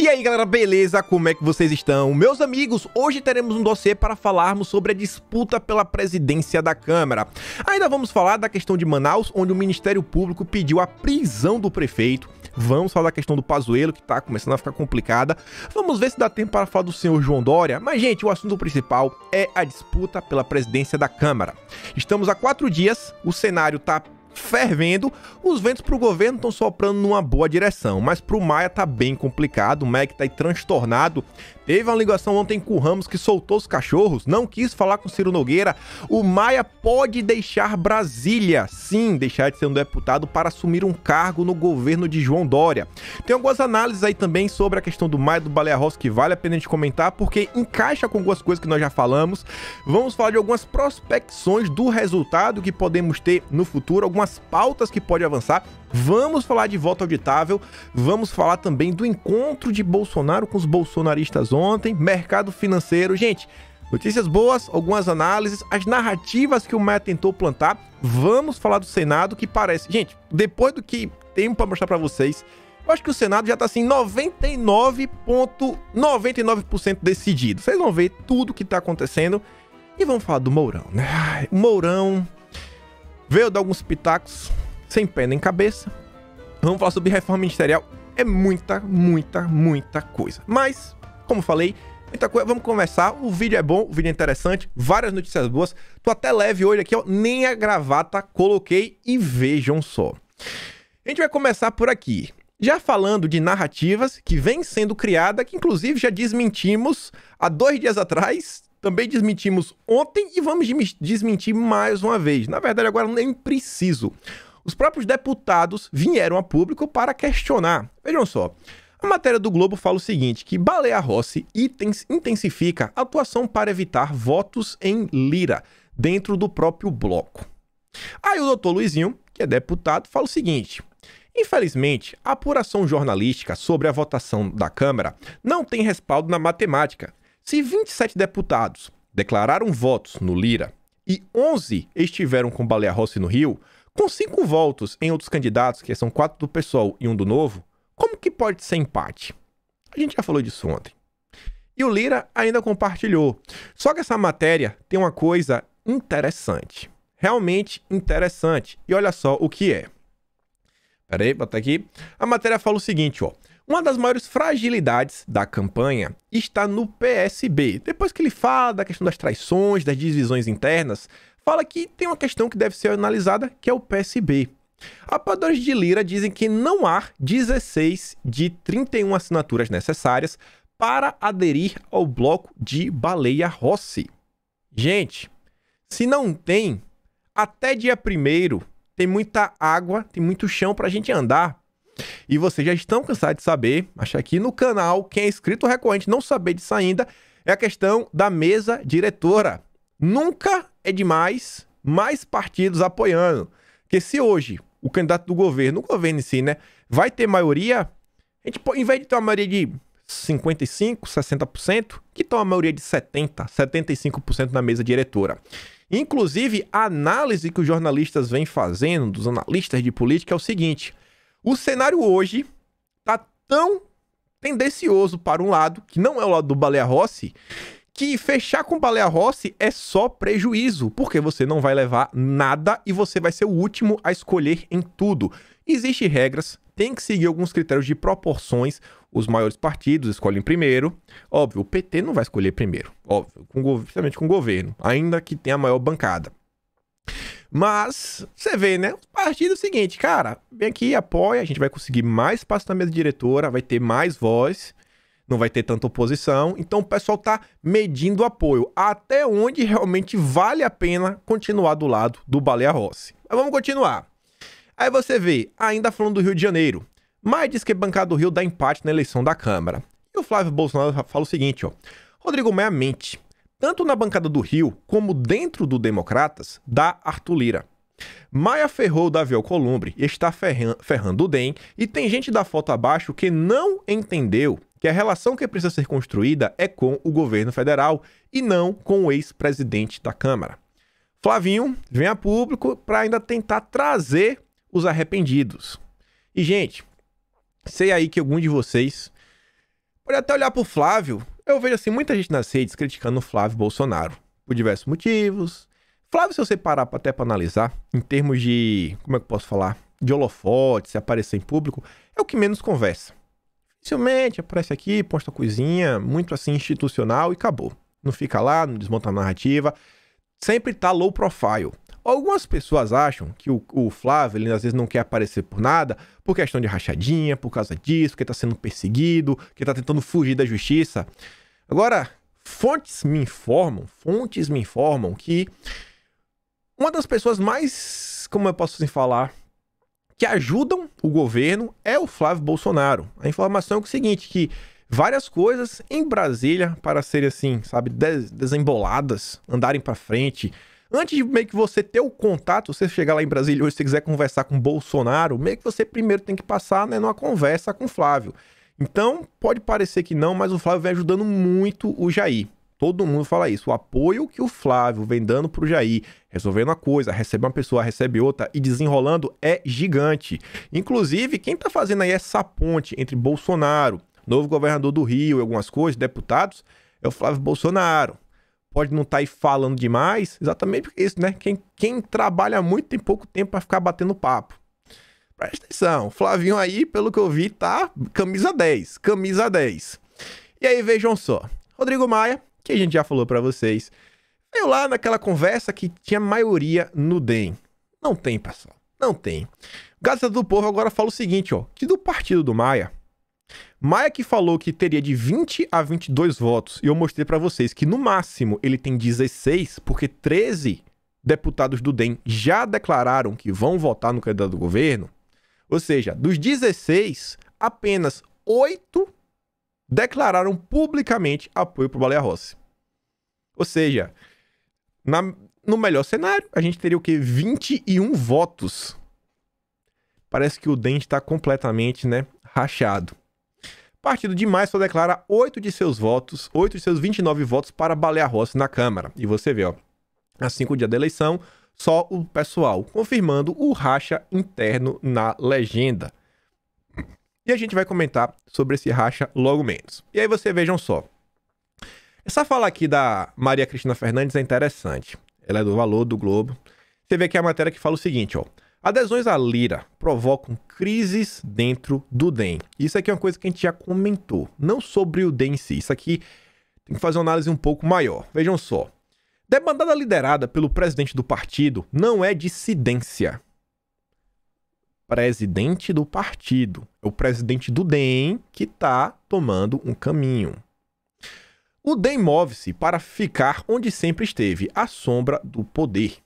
E aí galera, beleza? Como é que vocês estão? Meus amigos, hoje teremos um dossiê para falarmos sobre a disputa pela presidência da Câmara. Ainda vamos falar da questão de Manaus, onde o Ministério Público pediu a prisão do prefeito. Vamos falar da questão do Pazuello, que tá começando a ficar complicada. Vamos ver se dá tempo para falar do senhor João Dória. Mas gente, o assunto principal é a disputa pela presidência da Câmara. Estamos há quatro dias, o cenário tá fervendo, os ventos para o governo estão soprando numa boa direção, mas para o Maia tá bem complicado, o Maia que está transtornado Teve uma ligação ontem com o Ramos que soltou os cachorros, não quis falar com Ciro Nogueira. O Maia pode deixar Brasília, sim, deixar de ser um deputado para assumir um cargo no governo de João Dória. Tem algumas análises aí também sobre a questão do Maia do Balearros que vale a pena a gente comentar, porque encaixa com algumas coisas que nós já falamos. Vamos falar de algumas prospecções do resultado que podemos ter no futuro, algumas pautas que pode avançar Vamos falar de voto auditável, vamos falar também do encontro de Bolsonaro com os bolsonaristas ontem, mercado financeiro. Gente, notícias boas, algumas análises, as narrativas que o Maia tentou plantar. Vamos falar do Senado, que parece. Gente, depois do que tenho para mostrar para vocês, eu acho que o Senado já tá assim 99,99% ,99 decidido. Vocês vão ver tudo que tá acontecendo. E vamos falar do Mourão, né? o Mourão veio dar alguns pitacos sem pé nem cabeça. Vamos falar sobre reforma ministerial. É muita, muita, muita coisa. Mas, como falei, muita coisa. Vamos conversar. O vídeo é bom, o vídeo é interessante, várias notícias boas. Tô até leve hoje aqui, ó. Nem a gravata coloquei e vejam só. A gente vai começar por aqui. Já falando de narrativas que vem sendo criada, que inclusive já desmentimos há dois dias atrás, também desmentimos ontem e vamos desmentir mais uma vez. Na verdade, agora nem preciso os próprios deputados vieram a público para questionar. Vejam só. A matéria do Globo fala o seguinte, que Baleia Rossi itens, intensifica a atuação para evitar votos em lira dentro do próprio bloco. Aí o doutor Luizinho, que é deputado, fala o seguinte, Infelizmente, a apuração jornalística sobre a votação da Câmara não tem respaldo na matemática. Se 27 deputados declararam votos no Lira e 11 estiveram com Baleia Rossi no Rio, com cinco votos em outros candidatos, que são quatro do pessoal e um do Novo, como que pode ser empate? A gente já falou disso ontem. E o Lira ainda compartilhou. Só que essa matéria tem uma coisa interessante. Realmente interessante. E olha só o que é. Pera aí, bota aqui. A matéria fala o seguinte, ó. Uma das maiores fragilidades da campanha está no PSB. Depois que ele fala da questão das traições, das divisões internas, fala que tem uma questão que deve ser analisada, que é o PSB. Apoiadores de Lira dizem que não há 16 de 31 assinaturas necessárias para aderir ao bloco de Baleia Rossi. Gente, se não tem, até dia 1 tem muita água, tem muito chão para a gente andar. E vocês já estão cansados de saber, mas aqui no canal, quem é inscrito recorrente não saber disso ainda, é a questão da mesa diretora. Nunca é demais mais partidos apoiando. Porque se hoje o candidato do governo, o governo em si, né, vai ter maioria, a gente, em vez de ter uma maioria de 55, 60%, que tem uma maioria de 70, 75% na mesa diretora. Inclusive, a análise que os jornalistas vêm fazendo, dos analistas de política, é o seguinte: o cenário hoje está tão tendencioso para um lado, que não é o lado do Baleia Rossi, que fechar com Baleia Rossi é só prejuízo, porque você não vai levar nada e você vai ser o último a escolher em tudo. Existem regras, tem que seguir alguns critérios de proporções. Os maiores partidos escolhem primeiro. Óbvio, o PT não vai escolher primeiro, óbvio, com, principalmente com o governo, ainda que tenha a maior bancada. Mas, você vê, né? O partido é o seguinte, cara, vem aqui, apoia, a gente vai conseguir mais espaço na mesa diretora, vai ter mais voz não vai ter tanta oposição. Então o pessoal está medindo apoio. Até onde realmente vale a pena continuar do lado do Baleia Rossi. Mas vamos continuar. Aí você vê, ainda falando do Rio de Janeiro. Maia diz que a bancada do Rio dá empate na eleição da Câmara. E o Flávio Bolsonaro fala o seguinte, ó. Rodrigo Maia mente. Tanto na bancada do Rio como dentro do Democratas, dá Arthur Lira. Maia ferrou o Davi Alcolumbre, e está ferrando o DEM e tem gente da foto abaixo que não entendeu que a relação que precisa ser construída é com o governo federal e não com o ex-presidente da Câmara. Flavinho vem a público para ainda tentar trazer os arrependidos. E, gente, sei aí que algum de vocês pode até olhar para o Flávio. Eu vejo assim muita gente nas redes criticando o Flávio Bolsonaro por diversos motivos. Flávio, se você parar até para analisar, em termos de. Como é que eu posso falar? De holofote, se aparecer em público, é o que menos conversa. Dificilmente aparece aqui, posta coisinha, muito assim institucional e acabou. Não fica lá, não desmonta a narrativa. Sempre tá low profile. Algumas pessoas acham que o, o Flávio, ele às vezes não quer aparecer por nada, por questão de rachadinha, por causa disso, que tá sendo perseguido, que tá tentando fugir da justiça. Agora, fontes me informam, fontes me informam que uma das pessoas mais, como eu posso assim falar, que ajudam o governo é o Flávio Bolsonaro. A informação é o seguinte, que várias coisas em Brasília para serem assim, sabe, des desemboladas, andarem para frente. Antes de meio que você ter o contato, você chegar lá em Brasília hoje, se quiser conversar com Bolsonaro, meio que você primeiro tem que passar né, numa conversa com Flávio. Então, pode parecer que não, mas o Flávio vem ajudando muito o Jair. Todo mundo fala isso. O apoio que o Flávio vem dando pro Jair, resolvendo a coisa, recebe uma pessoa, recebe outra e desenrolando é gigante. Inclusive, quem tá fazendo aí essa ponte entre Bolsonaro, novo governador do Rio e algumas coisas, deputados, é o Flávio Bolsonaro. Pode não estar tá aí falando demais, exatamente porque é isso, né? Quem, quem trabalha muito tem pouco tempo para ficar batendo papo. Presta atenção, o Flavinho aí, pelo que eu vi, tá camisa 10, camisa 10. E aí, vejam só. Rodrigo Maia que a gente já falou para vocês, veio lá naquela conversa que tinha maioria no DEM. Não tem, pessoal. Não tem. Gazeta do Povo agora fala o seguinte, ó, que do partido do Maia, Maia que falou que teria de 20 a 22 votos, e eu mostrei para vocês que no máximo ele tem 16, porque 13 deputados do DEM já declararam que vão votar no candidato do governo. Ou seja, dos 16, apenas 8 declararam publicamente apoio para o Baleia Rossi. Ou seja, na, no melhor cenário, a gente teria o quê? 21 votos. Parece que o Dente está completamente né, rachado. Partido demais só declara 8 de seus votos, 8 de seus 29 votos para Baleia Rossi na Câmara. E você vê, ó, a 5 dias da eleição, só o pessoal, confirmando o racha interno na legenda. E a gente vai comentar sobre esse racha logo menos. E aí você vejam só. Essa fala aqui da Maria Cristina Fernandes é interessante. Ela é do Valor do Globo. Você vê aqui é a matéria que fala o seguinte, ó. Adesões à Lira provocam crises dentro do DEM. Isso aqui é uma coisa que a gente já comentou, não sobre o DEM em si. Isso aqui tem que fazer uma análise um pouco maior. Vejam só. Debandada liderada pelo presidente do partido não é dissidência presidente do partido. É o presidente do DEM que está tomando um caminho. O DEM move-se para ficar onde sempre esteve, à sombra do poder.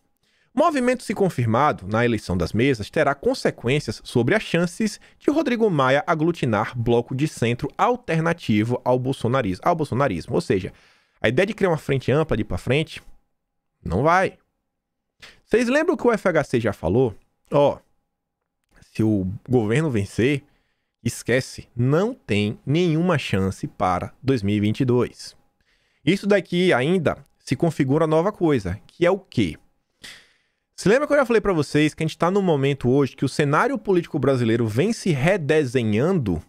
Movimento se confirmado na eleição das mesas terá consequências sobre as chances de Rodrigo Maia aglutinar bloco de centro alternativo ao bolsonarismo. Ao bolsonarismo. Ou seja, a ideia de criar uma frente ampla de ir para frente não vai. Vocês lembram o que o FHC já falou? Ó, oh, se o governo vencer, esquece, não tem nenhuma chance para 2022. Isso daqui ainda se configura nova coisa, que é o quê? Se lembra que eu já falei para vocês que a gente está num momento hoje que o cenário político brasileiro vem se redesenhando?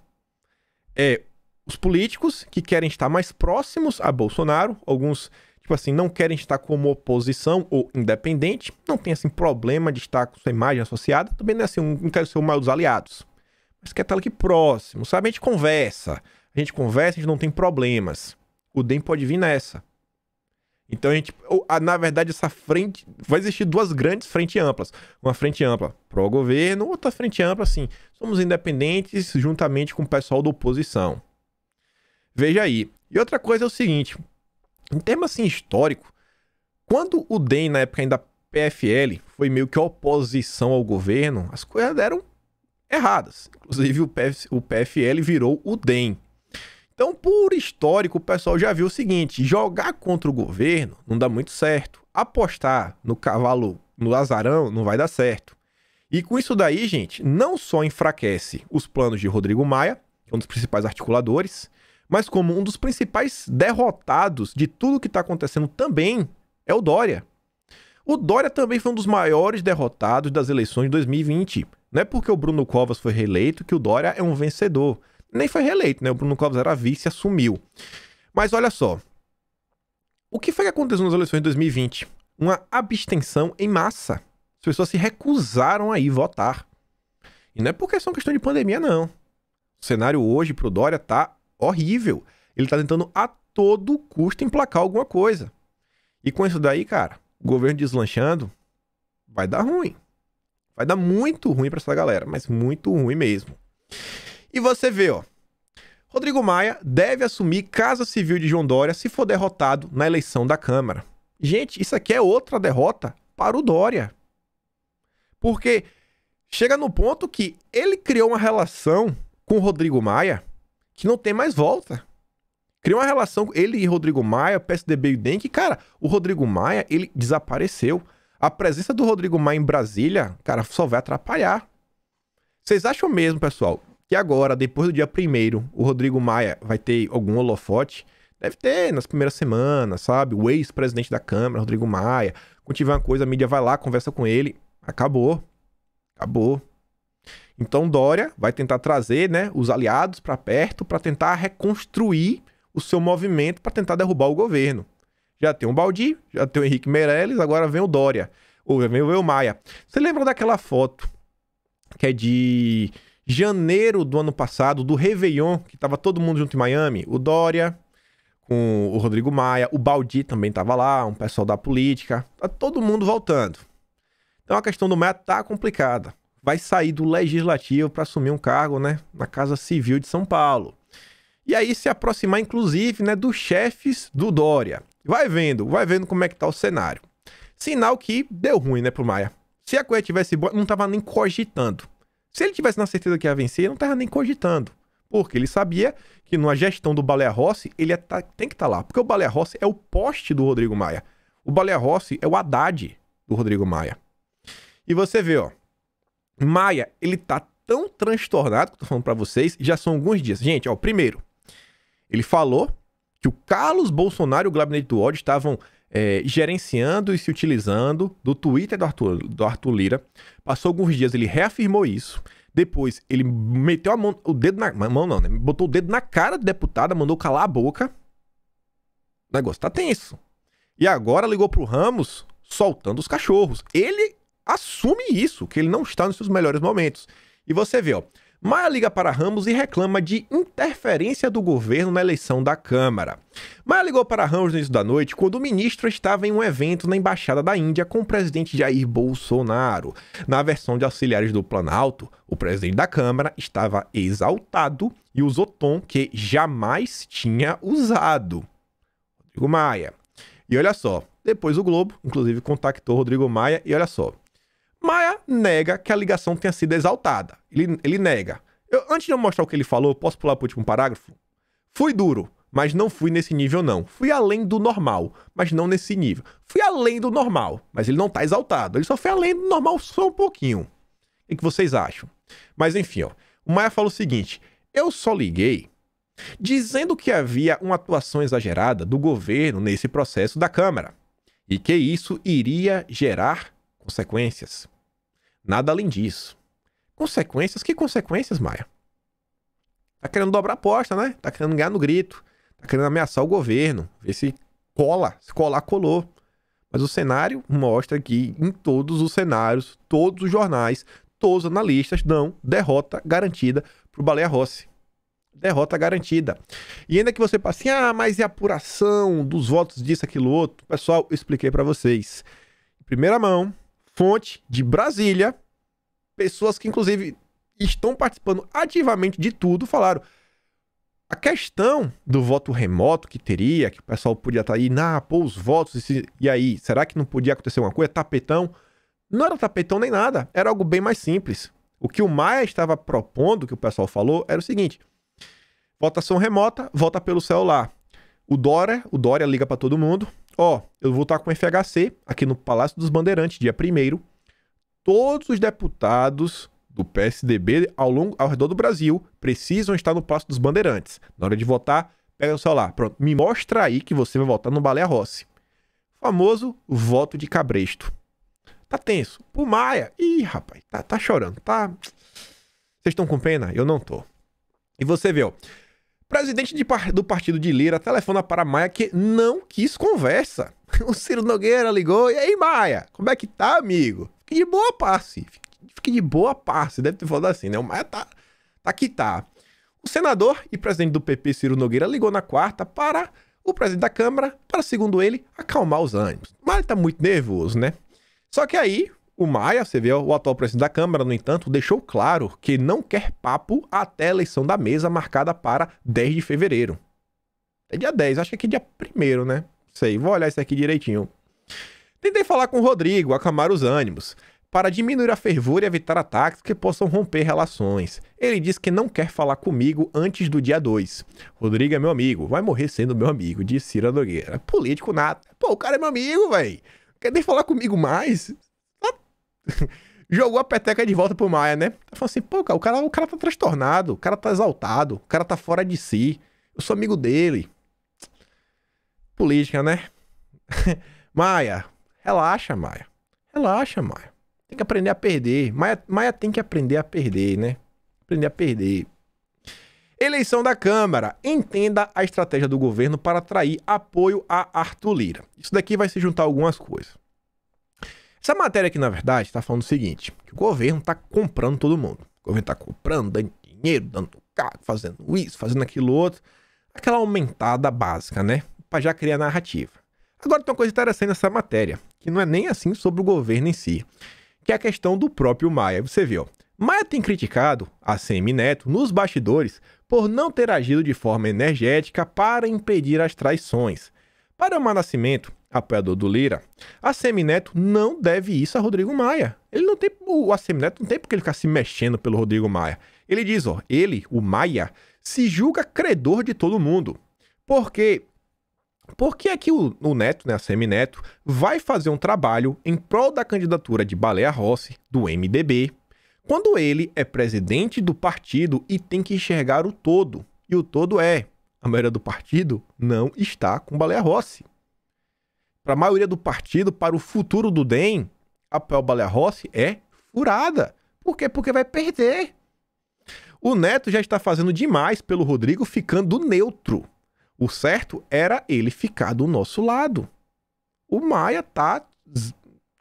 É os políticos que querem estar mais próximos a Bolsonaro, alguns tipo assim, não querem estar como oposição ou independente, não tem assim problema de estar com sua imagem associada, também não é assim, um, não quero ser o maior dos aliados. Mas quer estar aqui próximo, sabe? A gente conversa. A gente conversa, a gente não tem problemas. O DEM pode vir nessa. Então a gente, na verdade, essa frente vai existir duas grandes frentes amplas. Uma frente ampla pro governo, outra frente ampla assim, somos independentes juntamente com o pessoal da oposição. Veja aí. E outra coisa é o seguinte, em termos assim, histórico, quando o DEM, na época ainda PFL, foi meio que oposição ao governo, as coisas eram erradas. Inclusive, o, PF, o PFL virou o DEM. Então, por histórico, o pessoal já viu o seguinte: jogar contra o governo não dá muito certo. Apostar no cavalo, no azarão não vai dar certo. E com isso daí, gente, não só enfraquece os planos de Rodrigo Maia, que é um dos principais articuladores, mas como um dos principais derrotados de tudo que está acontecendo também é o Dória. O Dória também foi um dos maiores derrotados das eleições de 2020. Não é porque o Bruno Covas foi reeleito que o Dória é um vencedor. Nem foi reeleito, né? O Bruno Covas era vice e assumiu. Mas olha só. O que foi que aconteceu nas eleições de 2020? Uma abstenção em massa. As pessoas se recusaram a ir votar. E não é porque é só uma questão de pandemia, não. O cenário hoje pro Dória tá horrível. Ele tá tentando a todo custo emplacar alguma coisa. E com isso daí, cara, o governo deslanchando, vai dar ruim. Vai dar muito ruim para essa galera, mas muito ruim mesmo. E você vê, ó. Rodrigo Maia deve assumir Casa Civil de João Dória se for derrotado na eleição da Câmara. Gente, isso aqui é outra derrota para o Dória. Porque chega no ponto que ele criou uma relação com o Rodrigo Maia que não tem mais volta. Cria uma relação, ele e Rodrigo Maia, PSDB e DEM, que, cara, o Rodrigo Maia, ele desapareceu. A presença do Rodrigo Maia em Brasília, cara, só vai atrapalhar. Vocês acham mesmo, pessoal, que agora, depois do dia primeiro, o Rodrigo Maia vai ter algum holofote? Deve ter nas primeiras semanas, sabe? O ex-presidente da Câmara, Rodrigo Maia. Quando tiver uma coisa, a mídia vai lá, conversa com ele. Acabou. Acabou. Então Dória vai tentar trazer né, os aliados para perto para tentar reconstruir o seu movimento para tentar derrubar o governo. Já tem o Baldi, já tem o Henrique Meirelles, agora vem o Dória. Ou vem o Maia. Você lembra daquela foto que é de janeiro do ano passado, do Réveillon, que tava todo mundo junto em Miami? O Dória, com o Rodrigo Maia, o Baldi também tava lá, um pessoal da política. Tá todo mundo voltando. Então a questão do Maia tá complicada vai sair do legislativo para assumir um cargo, né, na Casa Civil de São Paulo. E aí se aproximar inclusive, né, dos chefes do Dória. Vai vendo, vai vendo como é que tá o cenário. Sinal que deu ruim, né, pro Maia. Se a coisa tivesse boa, não tava nem cogitando. Se ele tivesse na certeza que ia vencer, não tava nem cogitando. Porque ele sabia que numa gestão do Baleia Rossi, ele tá, tem que estar tá lá. Porque o Baleia Rossi é o poste do Rodrigo Maia. O Baleia Rossi é o Haddad do Rodrigo Maia. E você vê, ó, Maia, ele tá tão transtornado que eu tô falando para vocês, já são alguns dias. Gente, ó, primeiro, ele falou que o Carlos Bolsonaro e o gabinete do ódio estavam é, gerenciando e se utilizando do Twitter do Arthur, do Arthur Lira. Passou alguns dias, ele reafirmou isso. Depois, ele meteu a mão, o dedo na mão, não, né? Botou o dedo na cara do deputado mandou calar a boca. O negócio tá tenso. E agora ligou pro Ramos soltando os cachorros. Ele assume isso, que ele não está nos seus melhores momentos. E você vê, ó, Maia liga para Ramos e reclama de interferência do governo na eleição da Câmara. Maia ligou para Ramos no início da noite quando o ministro estava em um evento na Embaixada da Índia com o presidente Jair Bolsonaro. Na versão de auxiliares do Planalto, o presidente da Câmara estava exaltado e usou tom que jamais tinha usado. Rodrigo Maia. E olha só, depois o Globo, inclusive, contactou Rodrigo Maia e olha só, nega que a ligação tenha sido exaltada. Ele, ele nega. Eu, antes de eu mostrar o que ele falou, posso pular para o último parágrafo? Fui duro, mas não fui nesse nível, não. Fui além do normal, mas não nesse nível. Fui além do normal, mas ele não tá exaltado. Ele só foi além do normal só um pouquinho. O que vocês acham? Mas enfim, ó. O Maia falou o seguinte: eu só liguei dizendo que havia uma atuação exagerada do governo nesse processo da Câmara e que isso iria gerar consequências. Nada além disso. Consequências? Que consequências, Maia? Tá querendo dobrar a aposta, né? Tá querendo ganhar no grito. Tá querendo ameaçar o governo. Ver se cola. Se colar, colou. Mas o cenário mostra que em todos os cenários, todos os jornais, todos os analistas dão derrota garantida pro Baleia Rossi. Derrota garantida. E ainda que você passe, ah, mas e a apuração dos votos disso, aquilo, outro? Pessoal, eu expliquei para vocês. Em primeira mão, Fonte de Brasília, pessoas que, inclusive, estão participando ativamente de tudo, falaram. A questão do voto remoto que teria, que o pessoal podia estar tá aí, na pô, os votos, e aí, será que não podia acontecer uma coisa? Tapetão? Não era tapetão nem nada, era algo bem mais simples. O que o Maia estava propondo, que o pessoal falou, era o seguinte: votação remota, vota pelo celular. O Dória, o Dória liga para todo mundo, ó, eu vou estar com o FHC aqui no Palácio dos Bandeirantes, dia 1 Todos os deputados do PSDB ao, longo, ao redor do Brasil precisam estar no Palácio dos Bandeirantes. Na hora de votar, pega o celular. Pronto, me mostra aí que você vai votar no Baleia Rossi. Famoso voto de cabresto. Tá tenso. O Maia, ih, rapaz, tá, tá chorando, tá... Vocês estão com pena? Eu não tô. E você vê, ó, Presidente de, do partido de Lira telefona para Maia que não quis conversa. O Ciro Nogueira ligou. E aí, Maia? Como é que tá, amigo? Fique de boa passe. Fique de boa passe. Deve ter falado assim, né? O Maia tá, tá que tá. O senador e presidente do PP, Ciro Nogueira, ligou na quarta para o presidente da Câmara para, segundo ele, acalmar os ânimos. Maia tá muito nervoso, né? Só que aí o Maia, você vê, o atual presidente da Câmara, no entanto, deixou claro que não quer papo até a eleição da mesa marcada para 10 de fevereiro. É dia 10, acho que é dia 1 né? Sei, vou olhar isso aqui direitinho. Tentei falar com o Rodrigo, acalmar os ânimos, para diminuir a fervura e evitar ataques que possam romper relações. Ele disse que não quer falar comigo antes do dia 2. Rodrigo é meu amigo, vai morrer sendo meu amigo, disse Cira Nogueira. Político nato. Pô, o cara é meu amigo, velho. Quer nem falar comigo mais? jogou a peteca de volta pro Maia, né? Tá falando assim, pô, cara, o cara, o cara tá transtornado, o cara tá exaltado, o cara tá fora de si. Eu sou amigo dele. Política, né? Maia, relaxa, Maia. Relaxa, Maia. Tem que aprender a perder. Maia, Maia tem que aprender a perder, né? Aprender a perder. Eleição da Câmara. Entenda a estratégia do governo para atrair apoio a Arthur Lira. Isso daqui vai se juntar algumas coisas. Essa matéria aqui, na verdade, está falando o seguinte: que o governo está comprando todo mundo. O governo está comprando, dando dinheiro, dando carro, fazendo isso, fazendo aquilo outro. Aquela aumentada básica, né? Para já criar narrativa. Agora tem uma coisa interessante nessa matéria, que não é nem assim sobre o governo em si, que é a questão do próprio Maia. Você vê, ó. Maia tem criticado a Semi Neto nos bastidores por não ter agido de forma energética para impedir as traições. Para o Nascimento, apoiador do Lira, a Semineto não deve isso a Rodrigo Maia. Ele não tem, o a Semineto não tem porque ele ficar se mexendo pelo Rodrigo Maia. Ele diz, ó, ele, o Maia, se julga credor de todo mundo. Porque por que é que o, o Neto, né, a Semineto, vai fazer um trabalho em prol da candidatura de Baleia Rossi, do MDB, quando ele é presidente do partido e tem que enxergar o todo? E o todo é, a maioria do partido não está com Baleia Rossi para a maioria do partido, para o futuro do DEM, a Pel Balearossi é furada. Por quê? Porque vai perder. O Neto já está fazendo demais pelo Rodrigo, ficando neutro. O certo era ele ficar do nosso lado. O Maia tá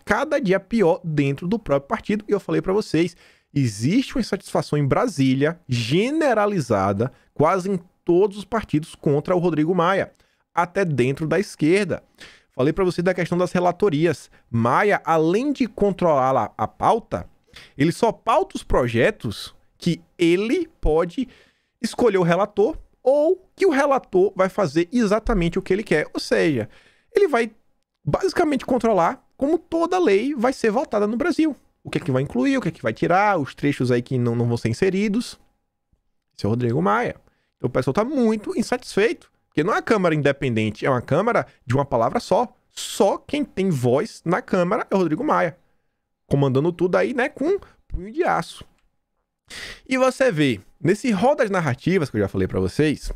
cada dia pior dentro do próprio partido. E eu falei para vocês, existe uma insatisfação em Brasília generalizada, quase em todos os partidos contra o Rodrigo Maia, até dentro da esquerda. Falei para você da questão das relatorias. Maia, além de controlar a, a pauta, ele só pauta os projetos que ele pode escolher o relator ou que o relator vai fazer exatamente o que ele quer. Ou seja, ele vai basicamente controlar como toda lei vai ser votada no Brasil. O que é que vai incluir, o que é que vai tirar, os trechos aí que não, não vão ser inseridos. Esse é o Rodrigo Maia. Então o pessoal está muito insatisfeito. Porque não é uma Câmara independente, é uma Câmara de uma palavra só. Só quem tem voz na Câmara é o Rodrigo Maia. Comandando tudo aí, né, com punho de aço. E você vê, nesse rol das narrativas que eu já falei para vocês,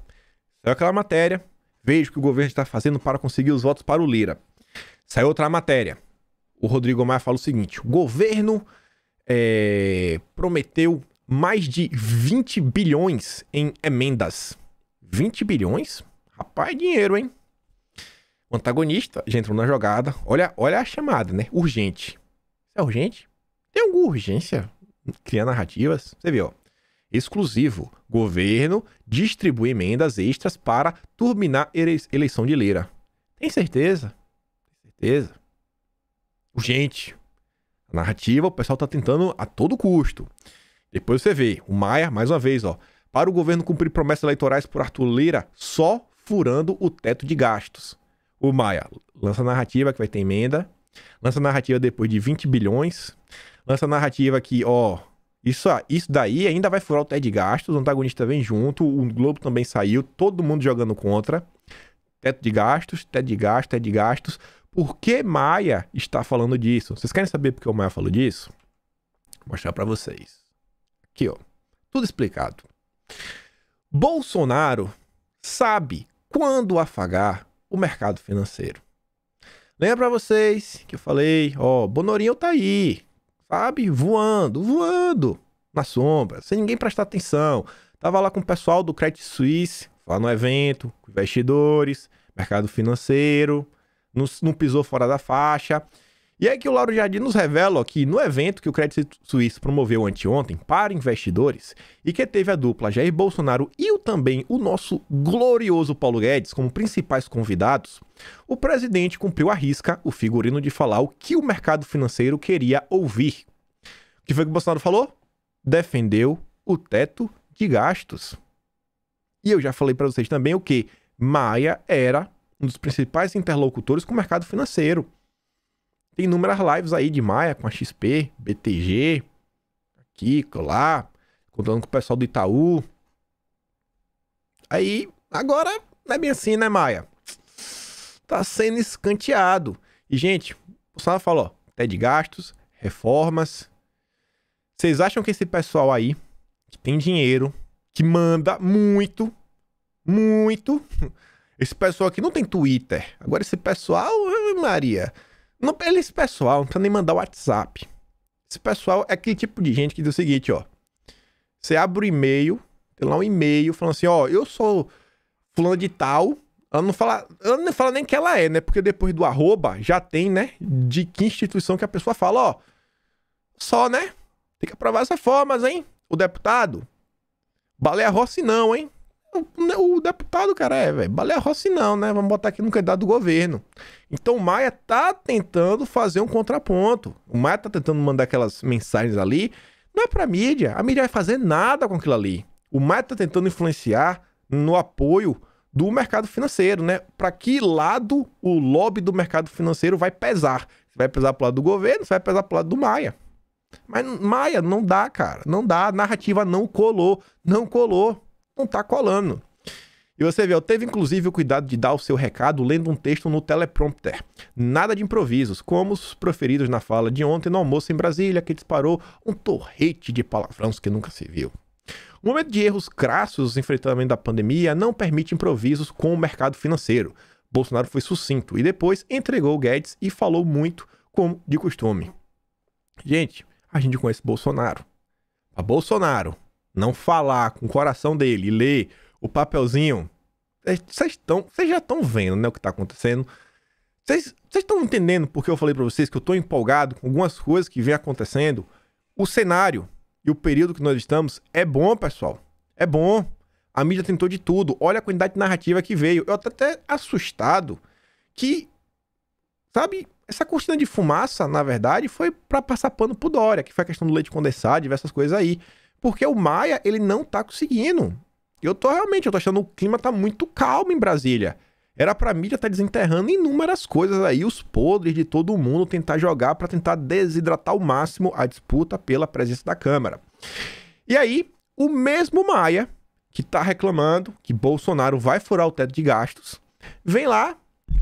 saiu aquela matéria, vejo que o governo está fazendo para conseguir os votos para o Lira. Saiu outra matéria. O Rodrigo Maia fala o seguinte: o governo é, prometeu mais de 20 bilhões em emendas. 20 bilhões? Rapaz, dinheiro, hein? O antagonista já entrou na jogada. Olha, olha a chamada, né? Urgente. É urgente? Tem alguma urgência? Cria narrativas. Você viu, ó. Exclusivo. Governo distribui emendas extras para turbinar eleição de Lira. Tem certeza? Tem certeza? Urgente. A narrativa, o pessoal tá tentando a todo custo. Depois você vê. O Maia, mais uma vez, ó. Para o governo cumprir promessas eleitorais por Arthur Lira, só furando o teto de gastos. O Maia lança a narrativa que vai ter emenda, lança a narrativa depois de 20 bilhões, lança a narrativa que, ó, isso, isso daí ainda vai furar o teto de gastos, o antagonista vem junto, o Globo também saiu, todo mundo jogando contra. Teto de gastos, teto de gastos, teto de gastos. Por que Maia está falando disso? Vocês querem saber por que o Maia falou disso? Vou mostrar para vocês. Aqui, ó. Tudo explicado. Bolsonaro sabe quando afagar o mercado financeiro. Lembra para vocês que eu falei, ó, Bonorinho tá aí, sabe? Voando, voando na sombra, sem ninguém prestar atenção. Tava lá com o pessoal do Credit Suisse, lá no evento, com investidores, mercado financeiro, não, não pisou fora da faixa. E é que o Lauro Jardim nos revela que no evento que o Crédito Suíço promoveu anteontem para investidores e que teve a dupla Jair Bolsonaro e o, também o nosso glorioso Paulo Guedes como principais convidados, o presidente cumpriu a risca o figurino de falar o que o mercado financeiro queria ouvir. O que foi que o Bolsonaro falou? Defendeu o teto de gastos. E eu já falei para vocês também o que Maia era um dos principais interlocutores com o mercado financeiro. Tem inúmeras lives aí de Maia com a XP, BTG, aqui, lá, contando com o pessoal do Itaú. Aí, agora não é bem assim, né, Maia? Tá sendo escanteado. E, gente, o Bolsonaro falou, até de gastos, reformas. Vocês acham que esse pessoal aí, que tem dinheiro, que manda muito, muito. Esse pessoal aqui não tem Twitter. Agora esse pessoal, Maria, não é esse pessoal, não precisa nem mandar WhatsApp. Esse pessoal é aquele tipo de gente que diz o seguinte, ó. Você abre o um e-mail, tem lá um e-mail falando assim, ó, eu sou fulano de tal. Ela não fala, ela não fala nem que ela é, né? Porque depois do arroba já tem, né? De que instituição que a pessoa fala, ó. Só, né? Tem que aprovar essas formas, hein? O deputado. Baleia Rossi não, hein? O, né, o deputado, cara, é, velho, Baleia Rossi não, né? Vamos botar aqui no candidato do governo. Então o Maia tá tentando fazer um contraponto. O Maia tá tentando mandar aquelas mensagens ali. Não é pra mídia. A mídia vai fazer nada com aquilo ali. O Maia tá tentando influenciar no apoio do mercado financeiro, né? Para que lado o lobby do mercado financeiro vai pesar? Se vai pesar pro lado do governo, se vai pesar pro lado do Maia. Mas Maia não dá, cara. Não dá. A narrativa não colou. Não colou não tá colando. E você vê, eu teve inclusive o cuidado de dar o seu recado lendo um texto no teleprompter. Nada de improvisos, como os proferidos na fala de ontem no almoço em Brasília, que disparou um torrete de palavrões que nunca se viu. O momento de erros crassos no enfrentamento da pandemia não permite improvisos com o mercado financeiro. Bolsonaro foi sucinto e depois entregou o Guedes e falou muito, como de costume. Gente, a gente conhece Bolsonaro. A Bolsonaro não falar com o coração dele e ler o papelzinho, é, vocês estão, vocês já estão vendo, né, o que está acontecendo. Vocês estão entendendo porque eu falei para vocês que eu estou empolgado com algumas coisas que vem acontecendo. O cenário e o período que nós estamos é bom, pessoal. É bom. A mídia tentou de tudo. Olha a quantidade de narrativa que veio. Eu tô até assustado que, sabe, essa cortina de fumaça, na verdade, foi para passar pano pro Dória, que foi a questão do leite condensado, diversas coisas aí. Porque o Maia, ele não tá conseguindo. Eu tô realmente, eu tô achando que o clima tá muito calmo em Brasília. Era pra mídia estar tá desenterrando inúmeras coisas aí, os podres de todo mundo tentar jogar para tentar desidratar ao máximo a disputa pela presença da Câmara. E aí, o mesmo Maia, que tá reclamando que Bolsonaro vai furar o teto de gastos, vem lá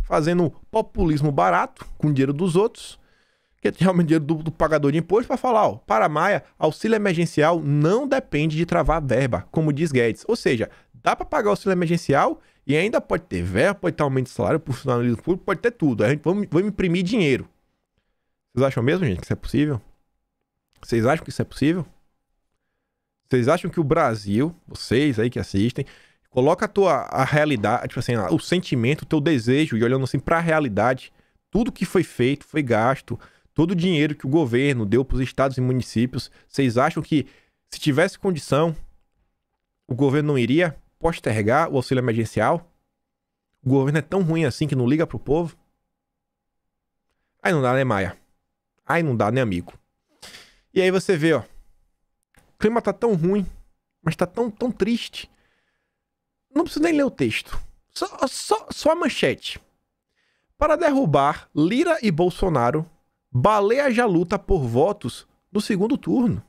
fazendo populismo barato com o dinheiro dos outros que realmente dinheiro do, do pagador de imposto, para falar, ó, para Maia, auxílio emergencial não depende de travar verba, como diz Guedes. Ou seja, dá para pagar auxílio emergencial e ainda pode ter verba, pode ter aumento de salário por funcionário público, pode ter tudo. A gente vamos, vamos imprimir dinheiro. Vocês acham mesmo, gente, que isso é possível? Vocês acham que isso é possível? Vocês acham que o Brasil, vocês aí que assistem, coloca a tua a realidade, tipo assim, o sentimento, o teu desejo, e olhando assim para a realidade, tudo que foi feito, foi gasto, Todo o dinheiro que o governo deu para os estados e municípios, vocês acham que se tivesse condição, o governo não iria postergar o auxílio emergencial? O governo é tão ruim assim que não liga para o povo? Aí não dá, né, Maia? Aí não dá, né, amigo? E aí você vê, ó. O clima tá tão ruim, mas tá tão, tão triste. Não preciso nem ler o texto. Só, só, só a manchete. Para derrubar Lira e Bolsonaro, Baleia já luta por votos do segundo turno.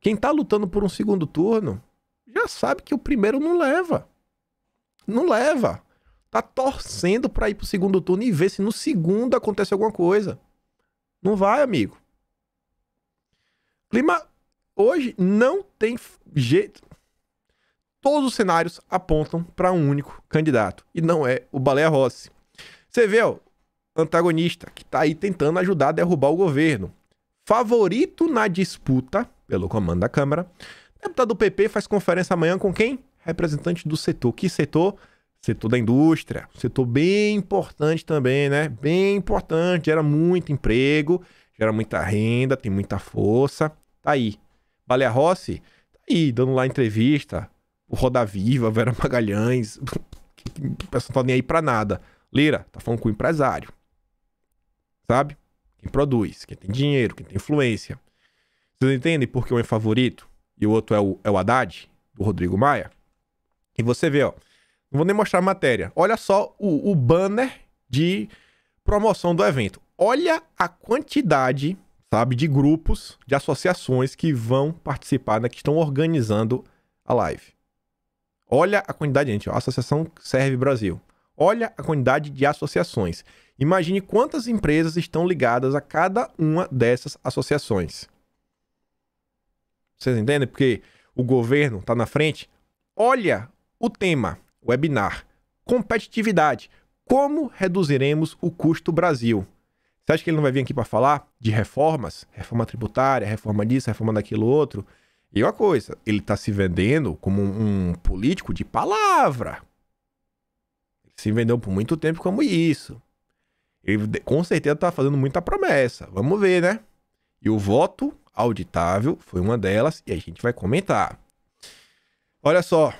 Quem está lutando por um segundo turno já sabe que o primeiro não leva. Não leva. Tá torcendo para ir pro segundo turno e ver se no segundo acontece alguma coisa. Não vai, amigo. Clima hoje não tem jeito. Todos os cenários apontam para um único candidato e não é o Baleia Rossi. Você vê, ó, antagonista, que está aí tentando ajudar a derrubar o governo. Favorito na disputa, pelo comando da Câmara, deputado do PP faz conferência amanhã com quem? Representante do setor. Que setor? Setor da indústria. Setor bem importante também, né? Bem importante. Gera muito emprego, gera muita renda, tem muita força. Tá aí. Baleia Rossi, tá aí, dando lá entrevista. O Roda Viva, Vera Magalhães. o pessoal não tá nem aí pra nada. Lira, tá falando com o empresário sabe? Quem produz, quem tem dinheiro, quem tem influência. Vocês entendem por que um é favorito e o outro é o, é o Haddad, do Rodrigo Maia? E você vê, ó. Não vou nem mostrar a matéria. Olha só o, o banner de promoção do evento. Olha a quantidade, sabe, de grupos, de associações que vão participar, né, que estão organizando a live. Olha a quantidade, gente. Ó, Associação Serve Brasil. Olha a quantidade de associações. Imagine quantas empresas estão ligadas a cada uma dessas associações. Vocês entendem? Porque o governo está na frente. Olha o tema, webinar. Competitividade. Como reduziremos o custo Brasil? Você acha que ele não vai vir aqui para falar de reformas? Reforma tributária, reforma disso, reforma daquilo outro? E uma coisa, ele está se vendendo como um político de palavra, se vendeu por muito tempo como isso. Ele com certeza tá fazendo muita promessa. Vamos ver, né? E o voto auditável foi uma delas e a gente vai comentar. Olha só,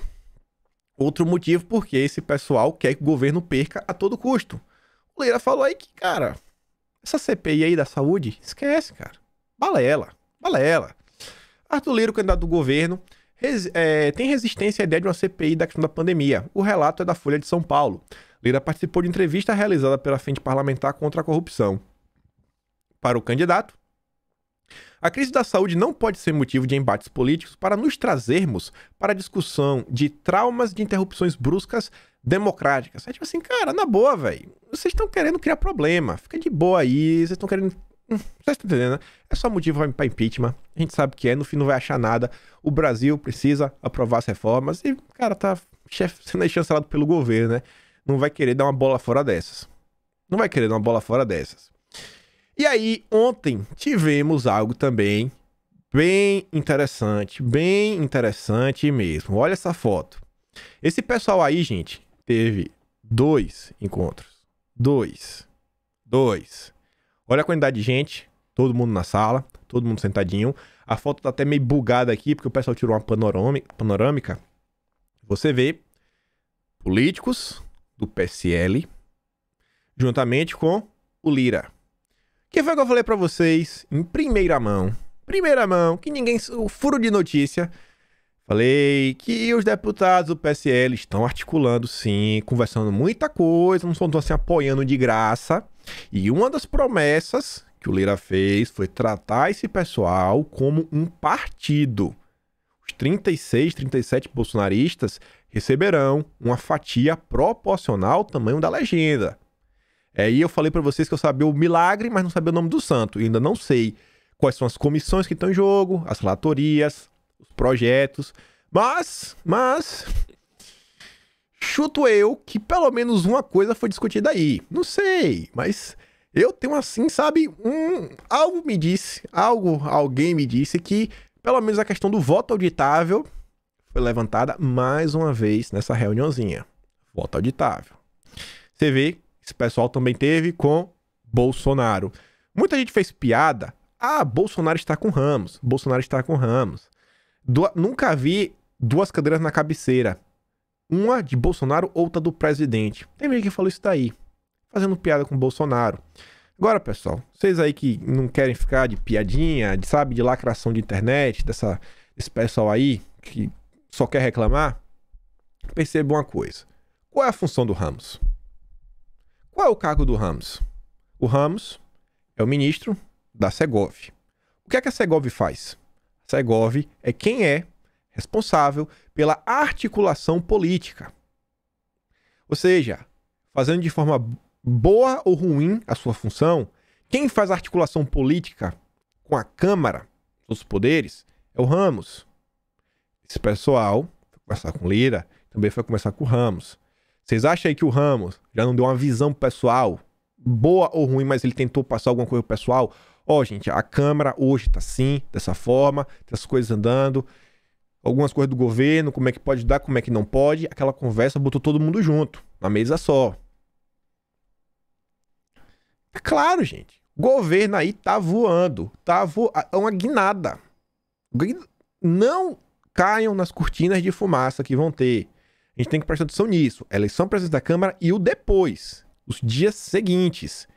outro motivo porque esse pessoal quer que o governo perca a todo custo. O Leira falou aí que, cara, essa CPI aí da saúde, esquece, cara. Balela, balela. Arthur Leira, o candidato do governo, Res, é, tem resistência à ideia de uma CPI da questão da pandemia. O relato é da Folha de São Paulo. Lira participou de entrevista realizada pela Frente Parlamentar contra a Corrupção. Para o candidato, a crise da saúde não pode ser motivo de embates políticos para nos trazermos para a discussão de traumas de interrupções bruscas democráticas. É tipo assim, cara, na boa, velho. Vocês estão querendo criar problema. Fica de boa aí. Vocês estão querendo Hum, vocês estão entendendo, né? É só motivo para impeachment. A gente sabe que é, no fim não vai achar nada. O Brasil precisa aprovar as reformas e, cara, tá chefe sendo chancelado pelo governo, né? Não vai querer dar uma bola fora dessas. Não vai querer dar uma bola fora dessas. E aí, ontem tivemos algo também bem interessante, bem interessante mesmo. Olha essa foto. Esse pessoal aí, gente, teve dois encontros. Dois. Dois. Olha a quantidade de gente, todo mundo na sala, todo mundo sentadinho. A foto tá até meio bugada aqui, porque o pessoal tirou uma panorâmica. Você vê políticos do PSL juntamente com o Lira. Que foi que eu falei para vocês em primeira mão. Primeira mão, que ninguém. O furo de notícia. Falei que os deputados do PSL estão articulando sim, conversando muita coisa, não estão assim apoiando de graça. E uma das promessas que o Lira fez foi tratar esse pessoal como um partido. Os 36, 37 bolsonaristas receberão uma fatia proporcional ao tamanho da legenda. Aí é, eu falei para vocês que eu sabia o milagre, mas não sabia o nome do santo. E ainda não sei quais são as comissões que estão em jogo, as relatorias, os projetos. Mas, mas, Chuto eu que pelo menos uma coisa foi discutida aí. Não sei, mas eu tenho assim, sabe, um algo me disse, algo, alguém me disse que pelo menos a questão do voto auditável foi levantada mais uma vez nessa reuniãozinha. Voto auditável. Você vê, esse pessoal também teve com Bolsonaro. Muita gente fez piada. Ah, Bolsonaro está com Ramos. Bolsonaro está com Ramos. Du nunca vi duas cadeiras na cabeceira. Uma de Bolsonaro, outra do presidente. Tem meio que falou isso daí. Fazendo piada com Bolsonaro. Agora, pessoal, vocês aí que não querem ficar de piadinha, de, sabe, de lacração de internet, dessa, desse pessoal aí que só quer reclamar, percebam uma coisa. Qual é a função do Ramos? Qual é o cargo do Ramos? O Ramos é o ministro da Segov. O que é que a Segov faz? A Segov é quem é responsável pela articulação política. Ou seja, fazendo de forma boa ou ruim a sua função, quem faz a articulação política com a Câmara, os poderes, é o Ramos. Esse pessoal foi conversar com Lira, também foi conversar com o Ramos. Vocês acham aí que o Ramos já não deu uma visão pessoal, boa ou ruim, mas ele tentou passar alguma coisa pessoal? Ó, oh, gente, a Câmara hoje tá assim, dessa forma, tem tá as coisas andando algumas coisas do governo, como é que pode dar, como é que não pode. Aquela conversa botou todo mundo junto, na mesa só. É claro, gente. O governo aí tá voando. Tá voando. É uma guinada. Não caiam nas cortinas de fumaça que vão ter. A gente tem que prestar atenção nisso. A eleição presidente da Câmara e o depois. Os dias seguintes.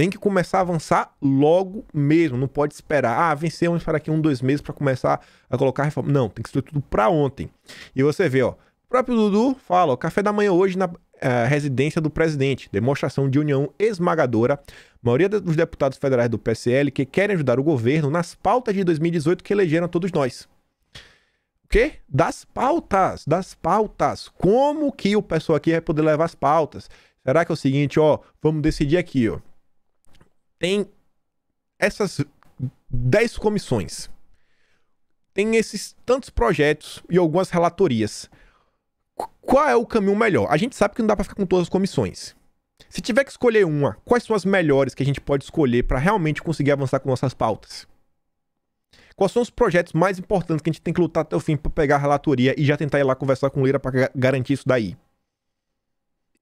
Tem que começar a avançar logo mesmo. Não pode esperar. Ah, vencemos para aqui um, dois meses para começar a colocar a reforma. Não, tem que ser tudo para ontem. E você vê, ó. O próprio Dudu fala, ó, café da manhã hoje na eh, residência do presidente. Demonstração de união esmagadora. maioria dos deputados federais do PSL que querem ajudar o governo nas pautas de 2018 que elegeram todos nós. O quê? Das pautas, das pautas. Como que o pessoal aqui vai poder levar as pautas? Será que é o seguinte, ó, vamos decidir aqui, ó tem essas 10 comissões. Tem esses tantos projetos e algumas relatorias. Qual é o caminho melhor? A gente sabe que não dá para ficar com todas as comissões. Se tiver que escolher uma, quais são as melhores que a gente pode escolher para realmente conseguir avançar com nossas pautas? Quais são os projetos mais importantes que a gente tem que lutar até o fim para pegar a relatoria e já tentar ir lá conversar com o Lira para garantir isso daí?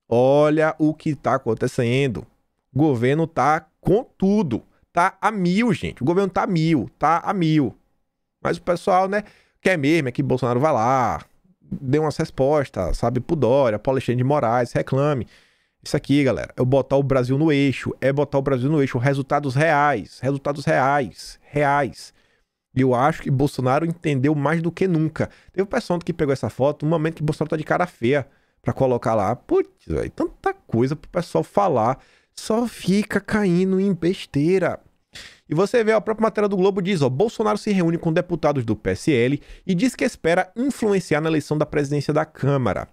Olha o que está acontecendo. O governo está com tudo. Tá a mil, gente. O governo tá a mil, tá a mil. Mas o pessoal, né, quer mesmo é que Bolsonaro vá lá, dê umas respostas, sabe, pro Dória, pro Alexandre de Moraes, reclame. Isso aqui, galera, é botar o Brasil no eixo, é botar o Brasil no eixo, resultados reais, resultados reais, reais. E eu acho que Bolsonaro entendeu mais do que nunca. Teve o pessoal que pegou essa foto no momento que Bolsonaro tá de cara feia para colocar lá. Putz, velho, tanta coisa pro pessoal falar só fica caindo em besteira. E você vê, a própria matéria do Globo diz, ó, Bolsonaro se reúne com deputados do PSL e diz que espera influenciar na eleição da presidência da Câmara.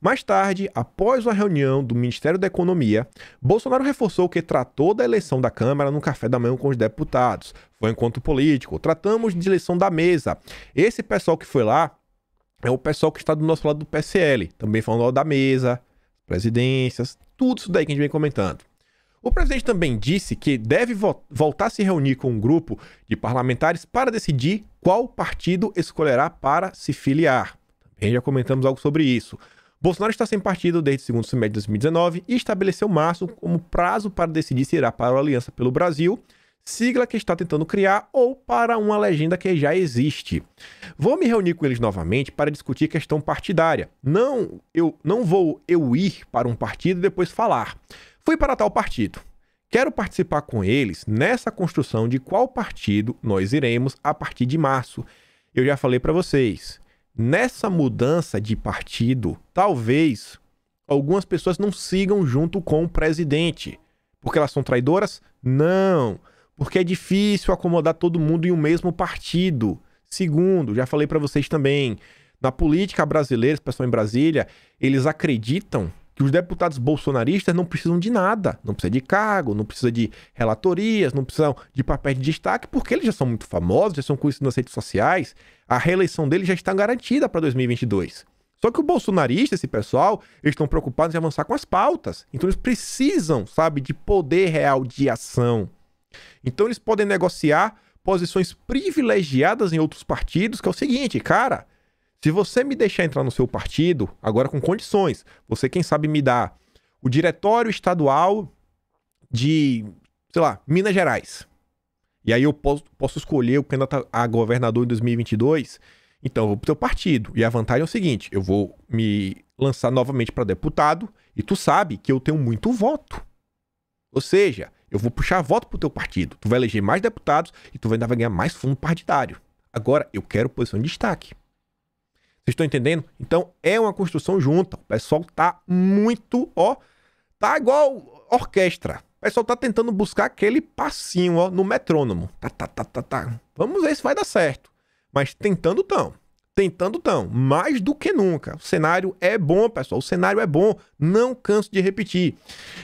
Mais tarde, após a reunião do Ministério da Economia, Bolsonaro reforçou que tratou da eleição da Câmara no café da manhã com os deputados. Foi um encontro político, tratamos de eleição da mesa. Esse pessoal que foi lá é o pessoal que está do nosso lado do PSL, também falando ó, da mesa, presidências, tudo isso daí que a gente vem comentando. O presidente também disse que deve vo voltar a se reunir com um grupo de parlamentares para decidir qual partido escolherá para se filiar. Também já comentamos algo sobre isso. Bolsonaro está sem partido desde o segundo semestre de 2019 e estabeleceu março como prazo para decidir se irá para a Aliança pelo Brasil, sigla que está tentando criar, ou para uma legenda que já existe. Vou me reunir com eles novamente para discutir questão partidária. Não, eu não vou eu ir para um partido e depois falar. Fui para tal partido. Quero participar com eles nessa construção de qual partido nós iremos a partir de março. Eu já falei para vocês, nessa mudança de partido, talvez algumas pessoas não sigam junto com o presidente. Porque elas são traidoras? Não. Porque é difícil acomodar todo mundo em um mesmo partido. Segundo, já falei para vocês também, na política brasileira, esse pessoal em Brasília, eles acreditam que os deputados bolsonaristas não precisam de nada, não precisa de cargo, não precisa de relatorias, não precisam de papéis de destaque, porque eles já são muito famosos, já são conhecidos nas redes sociais, a reeleição deles já está garantida para 2022. Só que o bolsonarista, esse pessoal, eles estão preocupados em avançar com as pautas. Então eles precisam, sabe, de poder real de ação. Então eles podem negociar posições privilegiadas em outros partidos, que é o seguinte, cara, se você me deixar entrar no seu partido, agora com condições, você, quem sabe, me dá o diretório estadual de, sei lá, Minas Gerais. E aí eu posso, posso escolher o candidato a governador em 2022. Então eu vou pro teu partido. E a vantagem é o seguinte: eu vou me lançar novamente para deputado e tu sabe que eu tenho muito voto. Ou seja, eu vou puxar voto pro teu partido. Tu vai eleger mais deputados e tu ainda vai ganhar mais fundo partidário. Agora eu quero posição de destaque. Vocês estão entendendo? Então é uma construção junta. O pessoal tá muito, ó, tá igual orquestra. O pessoal tá tentando buscar aquele passinho, ó, no metrônomo. Tá, tá, tá, tá, tá. Vamos ver se vai dar certo. Mas tentando tão. Tentando tão. Mais do que nunca. O cenário é bom, pessoal. O cenário é bom. Não canso de repetir.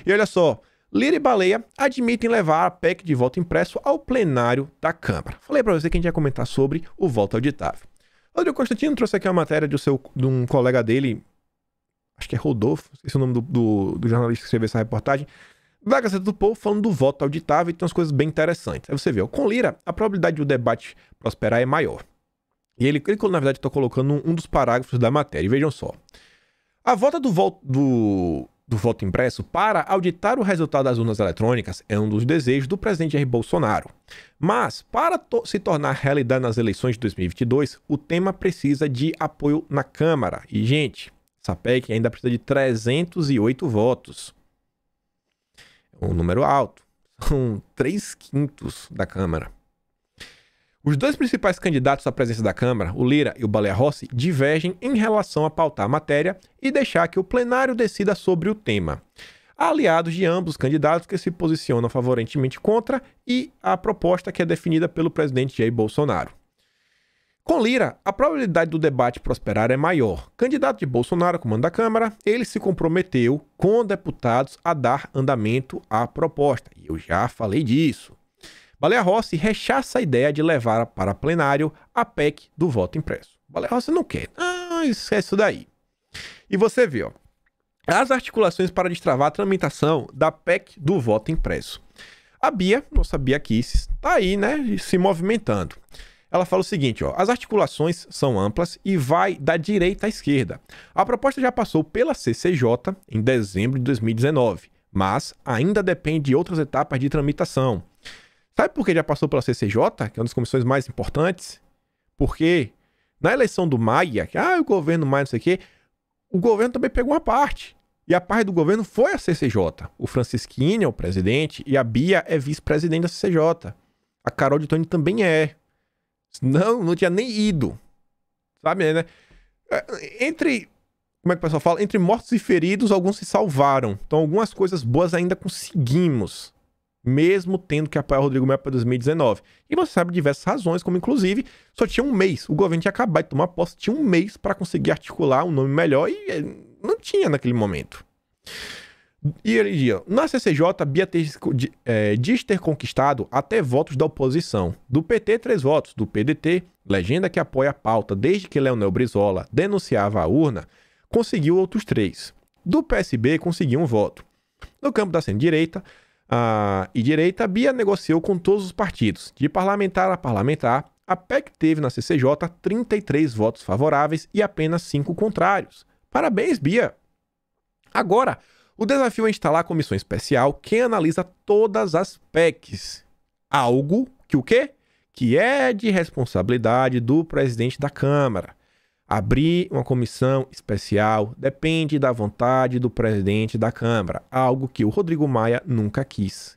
E olha só. Lira e Baleia admitem levar a PEC de voto impresso ao plenário da Câmara. Falei para você que a gente ia comentar sobre o voto auditável. Rodrigo Constantino trouxe aqui uma matéria de, seu, de um colega dele, acho que é Rodolfo, esse é o nome do, do, do jornalista que escreveu essa reportagem, da Gazeta do Povo falando do voto auditável e tem umas coisas bem interessantes. Aí você vê, ó, com Lira, a probabilidade de o debate prosperar é maior. E ele, ele na verdade, está colocando um, um dos parágrafos da matéria. E vejam só. A volta do, vo do do voto impresso para auditar o resultado das urnas eletrônicas é um dos desejos do presidente Jair Bolsonaro. Mas, para to se tornar realidade nas eleições de 2022, o tema precisa de apoio na Câmara. E, gente, essa PEC ainda precisa de 308 votos. É um número alto. São 3 quintos da Câmara. Os dois principais candidatos à presença da Câmara, o Lira e o Baleia Rossi, divergem em relação a pautar a matéria e deixar que o plenário decida sobre o tema. Há aliados de ambos os candidatos que se posicionam favorentemente contra e a proposta que é definida pelo presidente Jair Bolsonaro. Com Lira, a probabilidade do debate prosperar é maior. Candidato de Bolsonaro ao comando da Câmara, ele se comprometeu com deputados a dar andamento à proposta. E eu já falei disso. Baleia Rossi rechaça a ideia de levar para plenário a PEC do voto impresso. Baleia Rossi não quer. Ah, esquece é isso daí. E você vê, ó. As articulações para destravar a tramitação da PEC do voto impresso. A Bia, nossa Bia Kisses, está aí, né, se movimentando. Ela fala o seguinte, ó, as articulações são amplas e vai da direita à esquerda. A proposta já passou pela CCJ em dezembro de 2019, mas ainda depende de outras etapas de tramitação. Sabe por que já passou pela CCJ, que é uma das comissões mais importantes? Porque na eleição do Maia, que ah, o governo Maia, não sei o quê, o governo também pegou uma parte. E a parte do governo foi a CCJ. O Francisquinha é o presidente e a Bia é vice-presidente da CCJ. A Carol de Tony também é. Não, não tinha nem ido. Sabe, né? É, entre. Como é que o pessoal fala? Entre mortos e feridos, alguns se salvaram. Então, algumas coisas boas ainda conseguimos mesmo tendo que apoiar o Rodrigo Maia para 2019. E você sabe diversas razões, como inclusive só tinha um mês, o governo tinha acabado de tomar posse, tinha um mês para conseguir articular um nome melhor e eh, não tinha naquele momento. E ele dizia, na CCJ, Bia ter, é, diz ter conquistado até votos da oposição. Do PT, três votos. Do PDT, legenda que apoia a pauta desde que Leonel Brizola denunciava a urna, conseguiu outros três. Do PSB, conseguiu um voto. No campo da centro-direita, ah, e direita, Bia negociou com todos os partidos, de parlamentar a parlamentar. A PEC teve na CCJ 33 votos favoráveis e apenas 5 contrários. Parabéns, Bia! Agora, o desafio é instalar a comissão especial que analisa todas as PECs. Algo que o quê? Que é de responsabilidade do presidente da Câmara abrir uma comissão especial depende da vontade do presidente da Câmara, algo que o Rodrigo Maia nunca quis.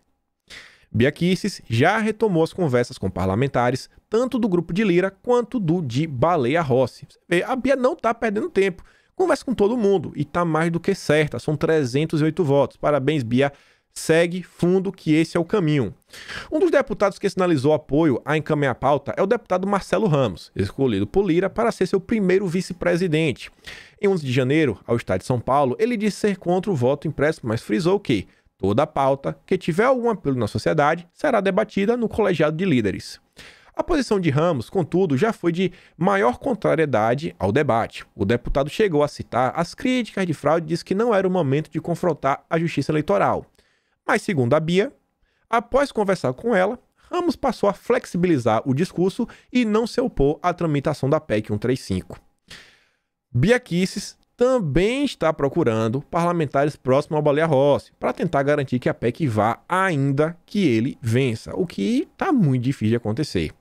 Bia Kicis já retomou as conversas com parlamentares, tanto do grupo de Lira quanto do de Baleia Rossi. a Bia não está perdendo tempo. Conversa com todo mundo e está mais do que certa. São 308 votos. Parabéns, Bia segue fundo que esse é o caminho. Um dos deputados que sinalizou apoio a encaminhar a pauta é o deputado Marcelo Ramos, escolhido por Lira para ser seu primeiro vice-presidente. Em 11 de janeiro, ao estado de São Paulo, ele disse ser contra o voto impresso, mas frisou que toda a pauta que tiver algum apelo na sociedade será debatida no colegiado de líderes. A posição de Ramos, contudo, já foi de maior contrariedade ao debate. O deputado chegou a citar as críticas de fraude e disse que não era o momento de confrontar a justiça eleitoral. Mas, segundo a Bia, após conversar com ela, Ramos passou a flexibilizar o discurso e não se opor à tramitação da PEC 135. Bia Kisses também está procurando parlamentares próximos ao Baleia Rossi para tentar garantir que a PEC vá ainda que ele vença, o que está muito difícil de acontecer.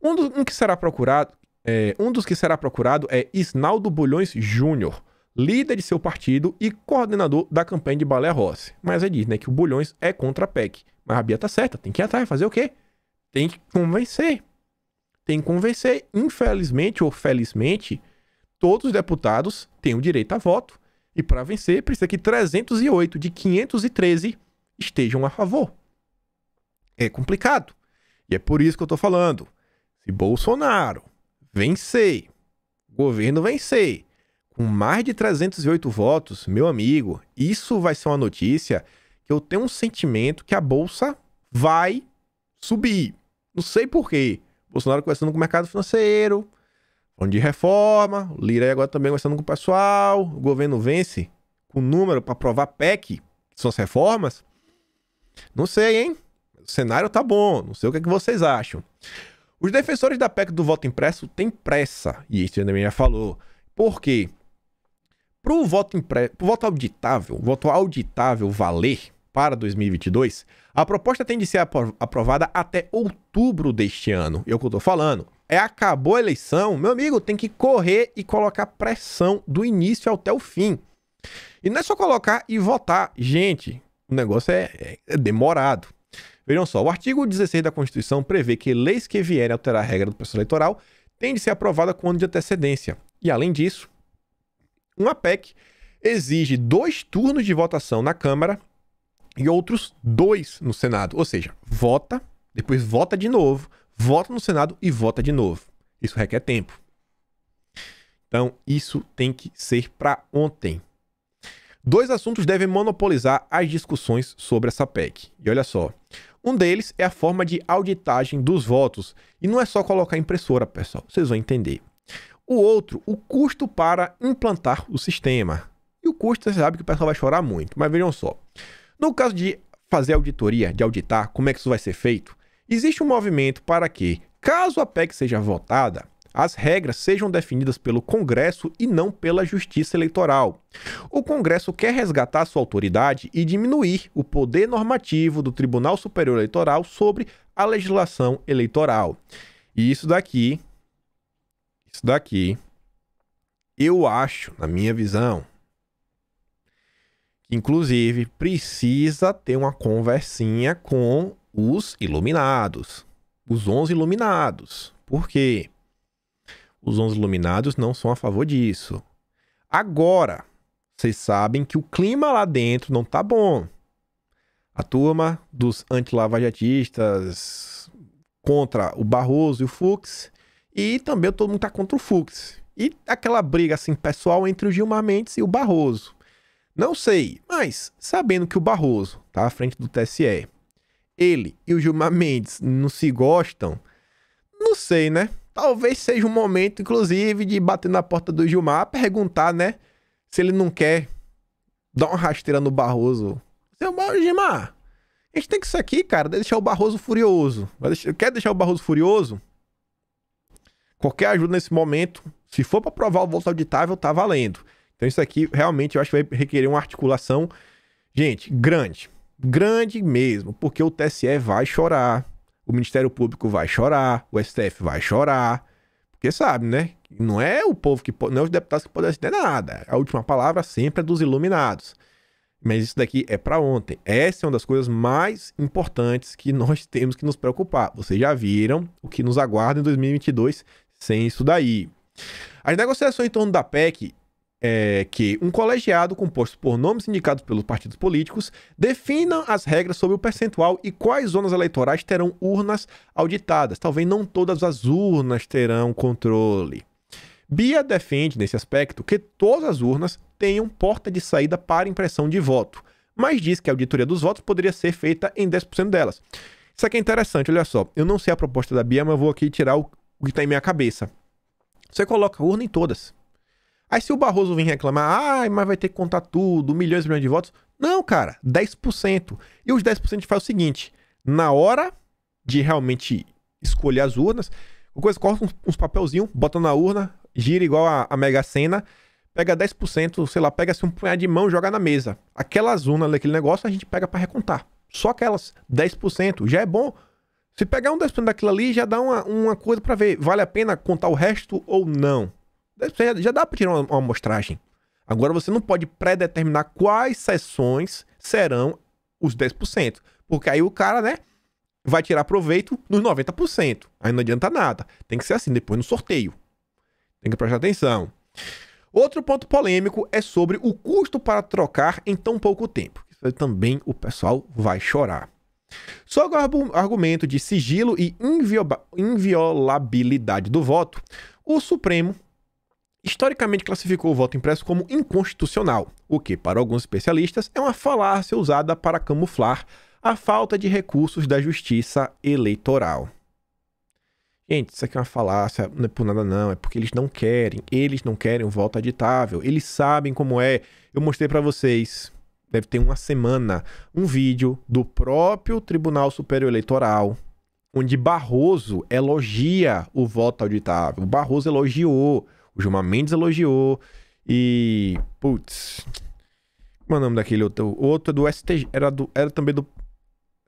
Um, do, um que será procurado é, um dos que será procurado é Isnaldo Bulhões Júnior, líder de seu partido e coordenador da campanha de Balé Rossi. Mas é diz né, que o Bulhões é contra a PEC. Mas a Bia tá certa, tem que ir atrás, fazer o quê? Tem que convencer. Tem que convencer. Infelizmente ou felizmente, todos os deputados têm o direito a voto. E para vencer, precisa que 308 de 513 estejam a favor. É complicado. E é por isso que eu tô falando. Se Bolsonaro vencer, o governo vencer, com mais de 308 votos, meu amigo, isso vai ser uma notícia que eu tenho um sentimento que a bolsa vai subir. Não sei porquê. Bolsonaro conversando com o mercado financeiro, falando de reforma, o Lira agora também conversando com o pessoal, o governo vence com número para aprovar PEC, que são as reformas. Não sei, hein? O cenário tá bom, não sei o que, é que vocês acham. Os defensores da PEC do voto impresso têm pressa, e isso também já falou. Por quê? Para o voto, impre... voto auditável, voto auditável valer para 2022, a proposta tem de ser aprovada até outubro deste ano. E é o que eu tô falando. É acabou a eleição, meu amigo, tem que correr e colocar pressão do início até o fim. E não é só colocar e votar. Gente, o negócio é, é, é demorado. Vejam só, o artigo 16 da Constituição prevê que leis que vierem alterar a regra do processo eleitoral têm de ser aprovada com ano de antecedência. E além disso, uma PEC exige dois turnos de votação na Câmara e outros dois no Senado. Ou seja, vota, depois vota de novo, vota no Senado e vota de novo. Isso requer tempo. Então, isso tem que ser para ontem. Dois assuntos devem monopolizar as discussões sobre essa PEC. E olha só. Um deles é a forma de auditagem dos votos. E não é só colocar impressora, pessoal. Vocês vão entender. O outro, o custo para implantar o sistema. E o custo, você sabe que o pessoal vai chorar muito, mas vejam só. No caso de fazer auditoria, de auditar, como é que isso vai ser feito? Existe um movimento para que, caso a PEC seja votada, as regras sejam definidas pelo Congresso e não pela Justiça Eleitoral. O Congresso quer resgatar sua autoridade e diminuir o poder normativo do Tribunal Superior Eleitoral sobre a legislação eleitoral. E isso daqui isso daqui, eu acho, na minha visão, que inclusive precisa ter uma conversinha com os iluminados, os 11 iluminados. Por quê? Os 11 iluminados não são a favor disso. Agora, vocês sabem que o clima lá dentro não tá bom. A turma dos antilavajatistas contra o Barroso e o Fux e também todo mundo tá contra o Fux. E aquela briga assim pessoal entre o Gilmar Mendes e o Barroso. Não sei, mas sabendo que o Barroso tá à frente do TSE, ele e o Gilmar Mendes não se gostam, não sei, né? Talvez seja um momento, inclusive, de bater na porta do Gilmar, perguntar, né? Se ele não quer dar uma rasteira no Barroso. Seu Gilmar, a gente tem que isso aqui, cara, deixar o Barroso furioso. Quer deixar o Barroso furioso? Qualquer ajuda nesse momento, se for para provar o voto auditável, tá valendo. Então isso aqui realmente eu acho que vai requerer uma articulação, gente, grande. Grande mesmo, porque o TSE vai chorar, o Ministério Público vai chorar, o STF vai chorar. Porque sabe, né? Não é o povo que não é os deputados que podem ter nada. A última palavra sempre é dos iluminados. Mas isso daqui é para ontem. Essa é uma das coisas mais importantes que nós temos que nos preocupar. Vocês já viram o que nos aguarda em 2022 sem isso daí. As negociações em torno da PEC é que um colegiado composto por nomes indicados pelos partidos políticos defina as regras sobre o percentual e quais zonas eleitorais terão urnas auditadas. Talvez não todas as urnas terão controle. Bia defende, nesse aspecto, que todas as urnas tenham porta de saída para impressão de voto, mas diz que a auditoria dos votos poderia ser feita em 10% delas. Isso aqui é interessante, olha só. Eu não sei a proposta da Bia, mas eu vou aqui tirar o, o que tá em minha cabeça. Você coloca urna em todas. Aí se o Barroso vir reclamar, ai, ah, mas vai ter que contar tudo, milhões e milhões de votos. Não, cara, 10%. E os 10% faz o seguinte: na hora de realmente escolher as urnas, coisa, corta uns, uns papelzinhos, bota na urna, gira igual a, a Mega Sena, pega 10%, sei lá, pega assim, um punhado de mão, joga na mesa. Aquelas urnas, aquele negócio, a gente pega para recontar. Só aquelas 10%. Já é bom se pegar um 10% daquilo ali, já dá uma, uma coisa para ver. Vale a pena contar o resto ou não? Já, dá para tirar uma, uma amostragem. Agora você não pode pré-determinar quais sessões serão os 10%. Porque aí o cara, né, vai tirar proveito nos 90%. Aí não adianta nada. Tem que ser assim, depois no sorteio. Tem que prestar atenção. Outro ponto polêmico é sobre o custo para trocar em tão pouco tempo. Isso também o pessoal vai chorar. Só o argumento de sigilo e inviolabilidade do voto, o Supremo historicamente classificou o voto impresso como inconstitucional, o que, para alguns especialistas, é uma falácia usada para camuflar a falta de recursos da justiça eleitoral. Gente, isso aqui é uma falácia, não é por nada não, é porque eles não querem, eles não querem o voto aditável, eles sabem como é. Eu mostrei para vocês deve ter uma semana, um vídeo do próprio Tribunal Superior Eleitoral, onde Barroso elogia o voto auditável. O Barroso elogiou, o Gilmar Mendes elogiou, e. Putz. Como é o nome daquele outro? O outro é do STG. Era, do, era também do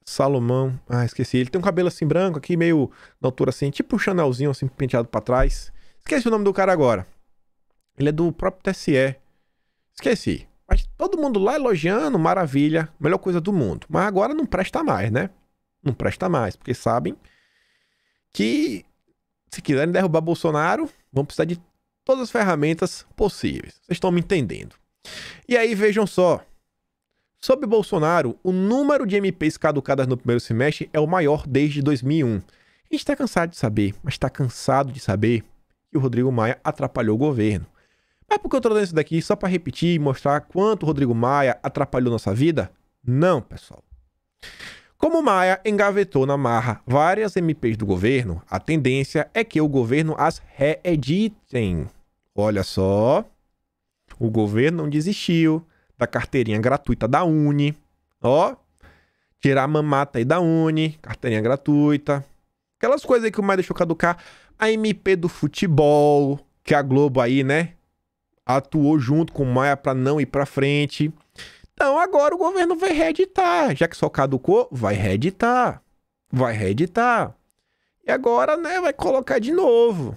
Salomão. Ah, esqueci. Ele tem um cabelo assim branco aqui, meio na altura assim, tipo um Chanelzinho, assim, penteado para trás. Esqueci o nome do cara agora. Ele é do próprio TSE. Esqueci. Mas todo mundo lá elogiando, maravilha, melhor coisa do mundo. Mas agora não presta mais, né? Não presta mais, porque sabem que se quiserem derrubar Bolsonaro, vão precisar de todas as ferramentas possíveis. Vocês estão me entendendo. E aí vejam só. Sob Bolsonaro, o número de MPs caducadas no primeiro semestre é o maior desde 2001. A gente está cansado de saber, mas está cansado de saber que o Rodrigo Maia atrapalhou o governo. Mas é por que eu tô dando isso daqui só para repetir e mostrar quanto o Rodrigo Maia atrapalhou nossa vida? Não, pessoal. Como Maia engavetou na marra várias MPs do governo, a tendência é que o governo as reeditem. Olha só. O governo não desistiu da carteirinha gratuita da Uni. Ó. Tirar a mamata aí da Uni, carteirinha gratuita. Aquelas coisas aí que o Maia deixou caducar. A MP do futebol, que a Globo aí, né? atuou junto com Maia para não ir para frente. Então agora o governo vai reeditar, já que só caducou, vai reeditar. Vai reeditar. E agora, né, vai colocar de novo.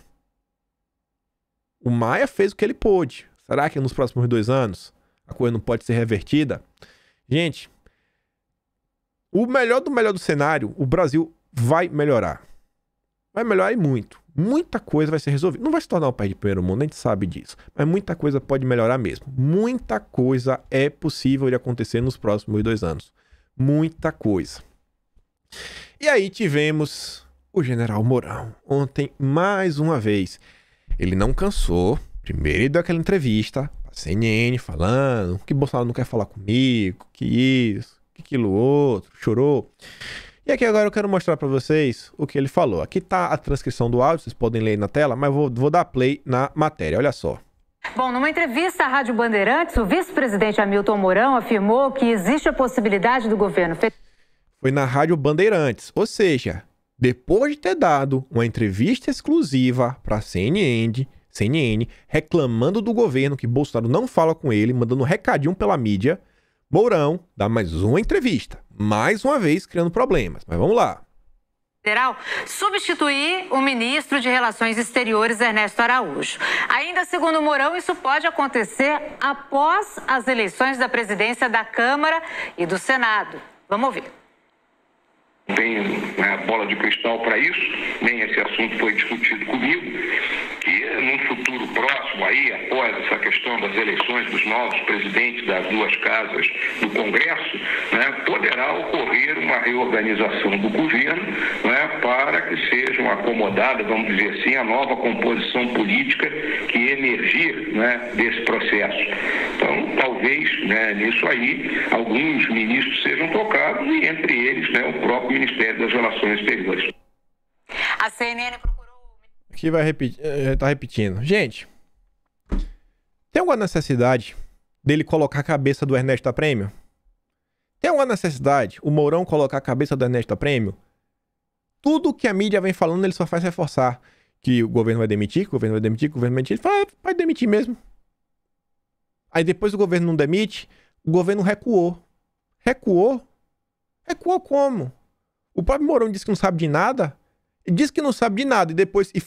O Maia fez o que ele pôde. Será que nos próximos dois anos a coisa não pode ser revertida? Gente, o melhor do melhor do cenário, o Brasil vai melhorar. Vai melhorar e muito. Muita coisa vai ser resolvida. Não vai se tornar um país de primeiro mundo, a gente sabe disso. Mas muita coisa pode melhorar mesmo. Muita coisa é possível de acontecer nos próximos dois anos. Muita coisa. E aí tivemos o general Mourão. Ontem, mais uma vez, ele não cansou. Primeiro ele deu aquela entrevista a CNN falando que Bolsonaro não quer falar comigo, que isso, que aquilo outro, chorou. E aqui agora eu quero mostrar para vocês o que ele falou. Aqui está a transcrição do áudio, vocês podem ler na tela, mas vou, vou dar play na matéria, olha só. Bom, numa entrevista à Rádio Bandeirantes, o vice-presidente Hamilton Mourão afirmou que existe a possibilidade do governo... Foi na Rádio Bandeirantes, ou seja, depois de ter dado uma entrevista exclusiva para a CNN, CNN, reclamando do governo que Bolsonaro não fala com ele, mandando um recadinho pela mídia, Mourão dá mais uma entrevista, mais uma vez criando problemas. Mas vamos lá. Federal substituir o ministro de Relações Exteriores, Ernesto Araújo. Ainda segundo Mourão, isso pode acontecer após as eleições da presidência da Câmara e do Senado. Vamos ouvir tenho né, bola de cristal para isso, nem esse assunto foi discutido comigo, que num futuro próximo aí, após essa questão das eleições dos novos presidentes das duas casas do Congresso, né, poderá ocorrer uma reorganização do governo né, para que sejam acomodadas, vamos dizer assim, a nova composição política que emergir né, desse processo. Então, talvez né, nisso aí, alguns ministros sejam tocados e entre eles né, o próprio Ministério das Relações Exteriores. A CNN procurou. Aqui vai repetir, eh, tá repetindo. Gente, tem alguma necessidade dele colocar a cabeça do Ernesto a prêmio? Tem alguma necessidade o Mourão colocar a cabeça do Ernesto a prêmio? Tudo que a mídia vem falando, ele só faz reforçar que o governo vai demitir, que o governo vai demitir, que o governo vai demitir. Ele fala, ah, vai demitir mesmo. Aí depois o governo não demite, o governo recuou. Recuou? Recuou como? O próprio Mourão diz que não sabe de nada, diz que não sabe de nada e depois e,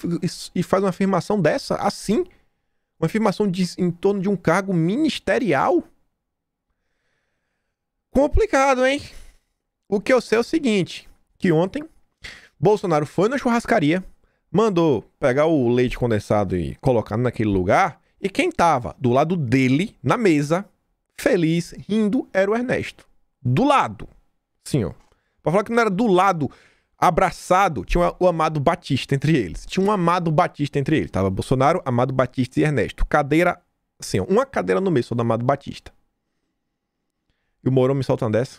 e faz uma afirmação dessa assim, uma afirmação de, em torno de um cargo ministerial. Complicado, hein? O que eu sei é o seguinte, que ontem Bolsonaro foi na churrascaria, mandou pegar o leite condensado e colocar naquele lugar, e quem tava do lado dele, na mesa, feliz, rindo, era o Ernesto. Do lado. Sim, ó. Pra falar que não era do lado, abraçado, tinha o Amado Batista entre eles. Tinha um Amado Batista entre eles. Tava Bolsonaro, Amado Batista e Ernesto. Cadeira, assim, ó, uma cadeira no meio só do Amado Batista. E o Morão me soltando dessa.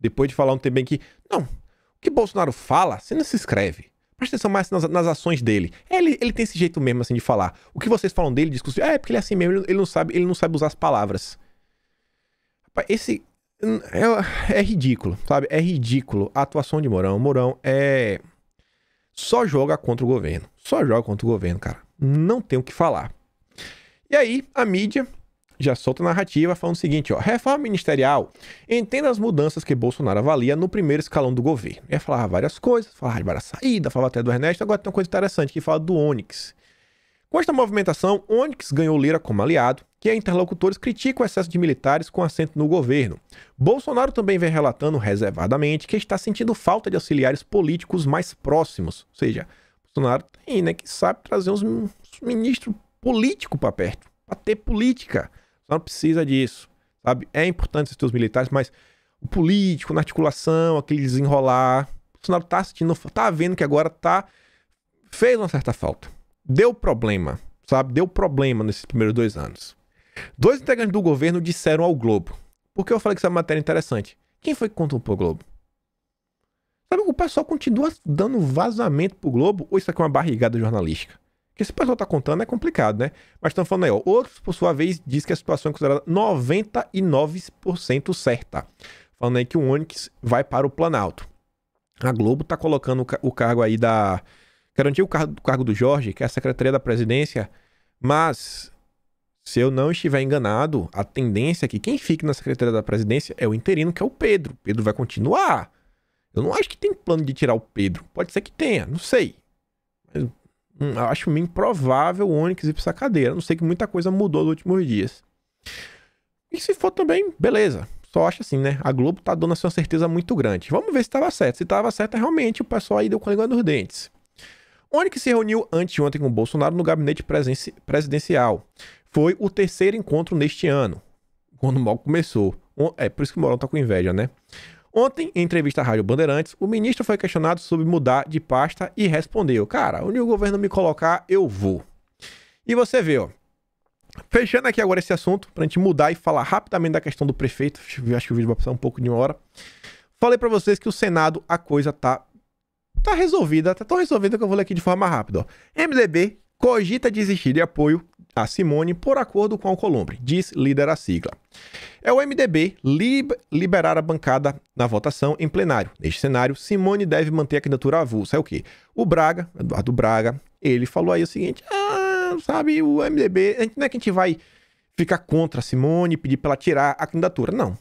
Depois de falar um tempo que. Não, o que Bolsonaro fala, você não se escreve. Presta atenção mais nas, nas ações dele. Ele, ele tem esse jeito mesmo, assim, de falar. O que vocês falam dele, discussão É, porque ele é assim mesmo, ele, ele não sabe, ele não sabe usar as palavras. Esse, é, é, é, ridículo, sabe? É ridículo a atuação de Mourão. Mourão é. Só joga contra o governo. Só joga contra o governo, cara. Não tem o que falar. E aí, a mídia já solta a narrativa falando o seguinte: ó, reforma ministerial. Entenda as mudanças que Bolsonaro avalia no primeiro escalão do governo. Ia falar várias coisas, falar de várias saídas, falava até do Ernesto. Agora tem uma coisa interessante que fala do Onyx. Com esta movimentação, Onyx ganhou Lira como aliado, que interlocutores criticam o excesso de militares com assento no governo. Bolsonaro também vem relatando reservadamente que está sentindo falta de auxiliares políticos mais próximos, ou seja, Bolsonaro tem, né, que sabe trazer uns, ministros políticos para perto, para ter política. Bolsonaro precisa disso, sabe? É importante ter teus militares, mas o político, na articulação, aquele desenrolar, Bolsonaro está sentindo, está vendo que agora tá fez uma certa falta deu problema, sabe? Deu problema nesses primeiros dois anos. Dois integrantes do governo disseram ao Globo. Porque eu falei que essa matéria é interessante. Quem foi que contou pro Globo? Sabe, o pessoal continua dando vazamento pro Globo ou isso aqui é uma barrigada jornalística? que esse pessoal tá contando é complicado, né? Mas estão falando aí, ó. Outros, por sua vez, diz que a situação é considerada 99% certa. Falando aí que o Onix vai para o Planalto. A Globo tá colocando o, cargo aí da garantir o cargo, cargo do Jorge, que é a Secretaria da Presidência, mas se eu não estiver enganado, a tendência é que quem fique na Secretaria da Presidência é o interino, que é o Pedro. O Pedro vai continuar. Eu não acho que tem plano de tirar o Pedro. Pode ser que tenha, não sei. Mas, hum, eu acho meio improvável o Onyx ir pra essa cadeira. não sei que muita coisa mudou nos últimos dias. E se for também, beleza. Só acho assim, né? A Globo tá dando assim a sua certeza muito grande. Vamos ver se tava certo. Se tava certo, é realmente o pessoal aí deu com a língua nos dentes onde que se reuniu anteontem com Bolsonaro no gabinete presidencial. Foi o terceiro encontro neste ano, quando mal começou. É por isso que o Morão tá com inveja, né? Ontem, em entrevista à Rádio Bandeirantes, o ministro foi questionado sobre mudar de pasta e respondeu: Cara, onde o governo me colocar, eu vou. E você vê, ó. Fechando aqui agora esse assunto, pra gente mudar e falar rapidamente da questão do prefeito, acho que o vídeo vai passar um pouco de uma hora. Falei para vocês que o Senado a coisa tá tá resolvida, tá tão resolvida que eu vou ler aqui de forma rápida. Ó. MDB cogita desistir de apoio a Simone por acordo com o Colombo diz líder a sigla. É o MDB lib liberar a bancada na votação em plenário. Neste cenário, Simone deve manter a candidatura avulsa. É o quê? O Braga, Eduardo Braga, ele falou aí o seguinte: ah, sabe, o MDB, não é que a gente vai ficar contra a Simone, pedir para ela tirar a candidatura. Não.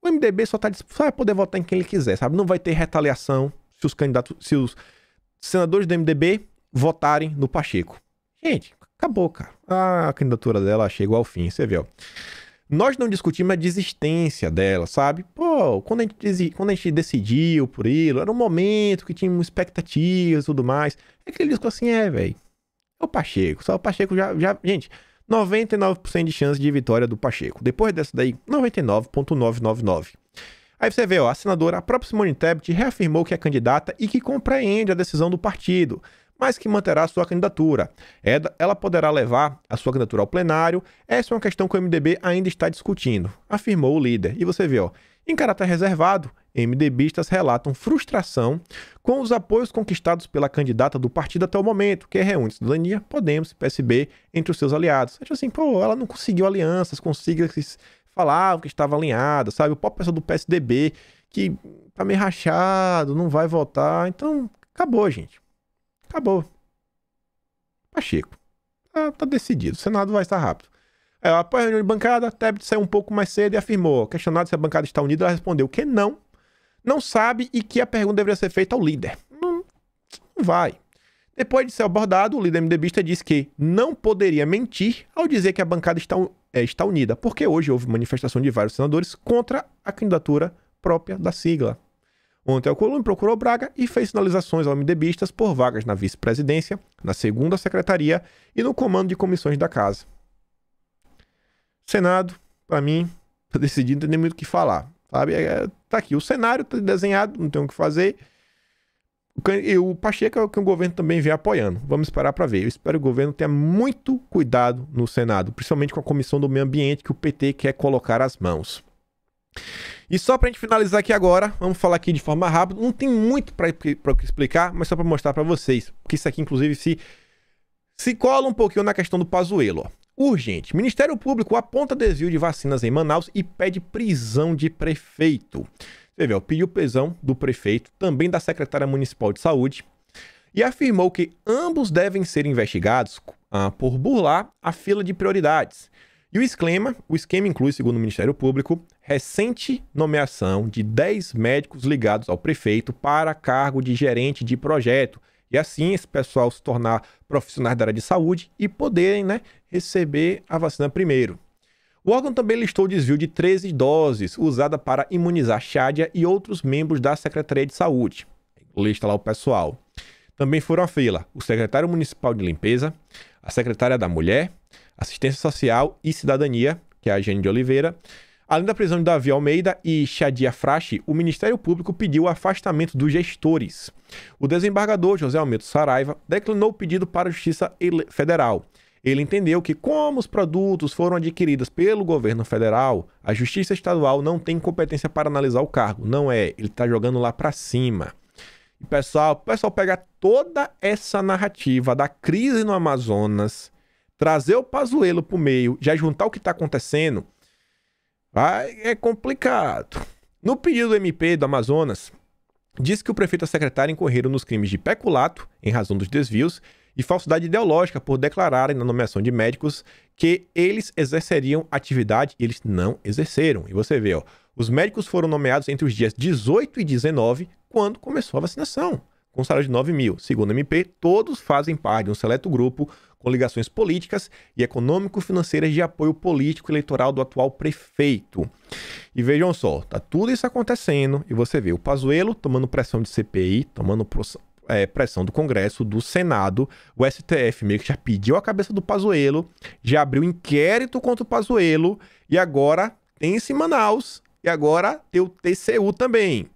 O MDB só, tá, só vai poder votar em quem ele quiser, sabe? Não vai ter retaliação, se os candidatos, se os senadores do MDB votarem no Pacheco. Gente, acabou, cara. A candidatura dela chegou ao fim, você vê, Nós não discutimos a desistência dela, sabe? Pô, quando a gente, quando a gente decidiu por ele, era um momento que tínhamos expectativas e tudo mais. É ele disse assim, é, velho. É o Pacheco. Só o Pacheco já. já gente, 99% de chance de vitória do Pacheco. Depois dessa daí, 99,999. Aí você vê, ó, a senadora, a própria Simone Tebet reafirmou que é candidata e que compreende a decisão do partido, mas que manterá sua candidatura. É ela poderá levar a sua candidatura ao plenário. Essa é uma questão que o MDB ainda está discutindo, afirmou o líder. E você vê, ó, em caráter reservado, MDBistas relatam frustração com os apoios conquistados pela candidata do partido até o momento, que é reúne cidadania, Podemos e PSB entre os seus aliados. Acho assim, pô, ela não conseguiu alianças consiga esses falava que estava alinhado, sabe? O próprio pessoal do PSDB que tá meio rachado, não vai votar. Então, acabou, gente. Acabou. Pacheco. Tá, tá, tá decidido. O Senado vai estar rápido. É, após a reunião de bancada, Tebet saiu um pouco mais cedo e afirmou. Questionado se a bancada está unida, ela respondeu que não. Não sabe e que a pergunta deveria ser feita ao líder. Não, hum, não vai. Depois de ser abordado, o líder MDBista disse que não poderia mentir ao dizer que a bancada está é, está unida, porque hoje houve manifestação de vários senadores contra a candidatura própria da sigla. Ontem, o Columbi procurou Braga e fez sinalizações ao MDBistas por vagas na vice-presidência, na segunda secretaria e no comando de comissões da casa. Senado, para mim, tá decidido, não tem muito o que falar. Sabe? É, tá aqui o cenário, tá desenhado, não tem o que fazer. E o Pacheco é o que o governo também vem apoiando. Vamos esperar para ver. Eu espero que o governo tenha muito cuidado no Senado, principalmente com a Comissão do Meio Ambiente que o PT quer colocar as mãos. E só para a gente finalizar aqui agora, vamos falar aqui de forma rápida. Não tem muito para explicar, mas só para mostrar para vocês. Porque isso aqui, inclusive, se, se cola um pouquinho na questão do Pazuelo. Urgente. Ministério Público aponta desvio de vacinas em Manaus e pede prisão de prefeito. Você vê, ó, pediu pesão do prefeito, também da secretária municipal de saúde, e afirmou que ambos devem ser investigados ah, por burlar a fila de prioridades. E o esquema, o esquema inclui, segundo o Ministério Público, recente nomeação de 10 médicos ligados ao prefeito para cargo de gerente de projeto. E assim esse pessoal se tornar profissionais da área de saúde e poderem né, receber a vacina primeiro. O órgão também listou o desvio de 13 doses usada para imunizar Chádia e outros membros da Secretaria de Saúde. Lista lá o pessoal. Também foram à fila o secretário municipal de limpeza, a secretária da Mulher, Assistência Social e Cidadania, que é a Jane de Oliveira. Além da prisão de Davi Almeida e Chádia Frache, o Ministério Público pediu o afastamento dos gestores. O desembargador José Almeida Saraiva declinou o pedido para a Justiça Federal ele entendeu que, como os produtos foram adquiridos pelo governo federal, a Justiça Estadual não tem competência para analisar o cargo. Não é, ele está jogando lá para cima. E pessoal, pessoal pegar toda essa narrativa da crise no Amazonas, trazer o Pazuelo para o meio, já juntar o que está acontecendo, vai, é complicado. No pedido do MP do Amazonas, diz que o prefeito e a secretária incorreram nos crimes de peculato, em razão dos desvios, de falsidade ideológica por declararem na nomeação de médicos que eles exerceriam atividade e eles não exerceram. E você vê, ó, os médicos foram nomeados entre os dias 18 e 19, quando começou a vacinação, com salário de 9 mil. Segundo a MP, todos fazem parte de um seleto grupo com ligações políticas e econômico-financeiras de apoio político-eleitoral do atual prefeito. E vejam só, tá tudo isso acontecendo e você vê o Pazuello tomando pressão de CPI, tomando é, pressão do Congresso, do Senado, o STF meio que já pediu a cabeça do Pazuello, já abriu inquérito contra o Pazuello, e agora tem-se Manaus, e agora tem o TCU também.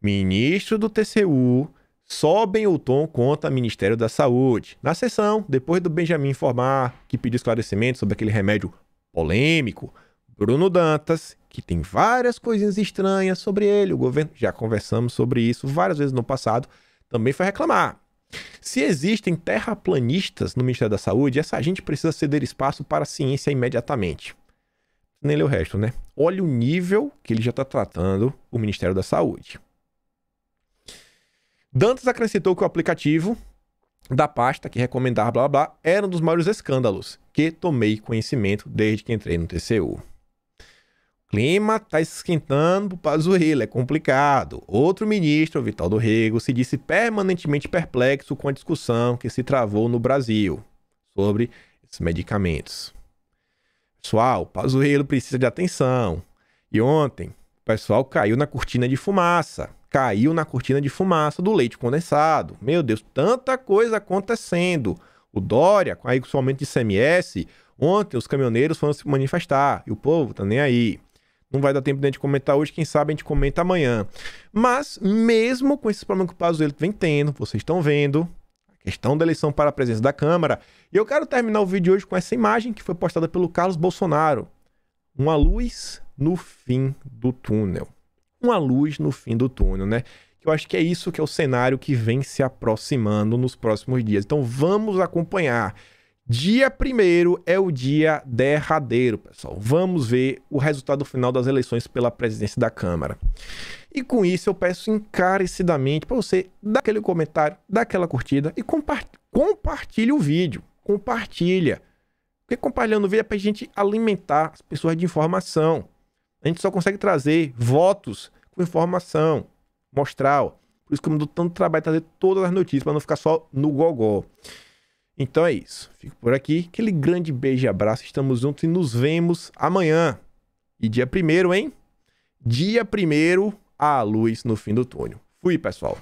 Ministro do TCU sobem o tom contra o Ministério da Saúde. Na sessão, depois do Benjamin informar que pediu esclarecimento sobre aquele remédio polêmico, Bruno Dantas, que tem várias coisinhas estranhas sobre ele, o governo, já conversamos sobre isso várias vezes no passado, também foi reclamar. Se existem terraplanistas no Ministério da Saúde, essa gente precisa ceder espaço para a ciência imediatamente. Nem lê o resto, né? Olha o nível que ele já está tratando o Ministério da Saúde. Dantas acrescentou que o aplicativo da pasta que recomendar blá blá, blá era um dos maiores escândalos que tomei conhecimento desde que entrei no TCU clima está esquentando para Pazuello, é complicado. Outro ministro, Vital do Rego, se disse permanentemente perplexo com a discussão que se travou no Brasil sobre esses medicamentos. Pessoal, Pazuello precisa de atenção. E ontem, o pessoal caiu na cortina de fumaça. Caiu na cortina de fumaça do leite condensado. Meu Deus, tanta coisa acontecendo. O Dória, com aí com o aumento de CMS, ontem os caminhoneiros foram se manifestar e o povo tá nem aí. Não vai dar tempo de a gente comentar hoje, quem sabe a gente comenta amanhã. Mas, mesmo com esses problemas que o Pazuello vem tendo, vocês estão vendo, a questão da eleição para a presença da Câmara, e eu quero terminar o vídeo hoje com essa imagem que foi postada pelo Carlos Bolsonaro. Uma luz no fim do túnel. Uma luz no fim do túnel, né? Eu acho que é isso que é o cenário que vem se aproximando nos próximos dias. Então, vamos acompanhar. Dia 1 é o dia derradeiro, pessoal. Vamos ver o resultado final das eleições pela presidência da Câmara. E com isso eu peço encarecidamente para você dar aquele comentário, dar aquela curtida e compa compartilhe o vídeo. Compartilha. Porque compartilhando o vídeo é para a gente alimentar as pessoas de informação. A gente só consegue trazer votos com informação, mostrar. Ó. Por isso que eu me dou tanto trabalho trazer todas as notícias, para não ficar só no gogó. -go. Então é isso. Fico por aqui. Aquele grande beijo e abraço. Estamos juntos e nos vemos amanhã. E dia primeiro, hein? Dia primeiro, a luz no fim do túnel. Fui, pessoal.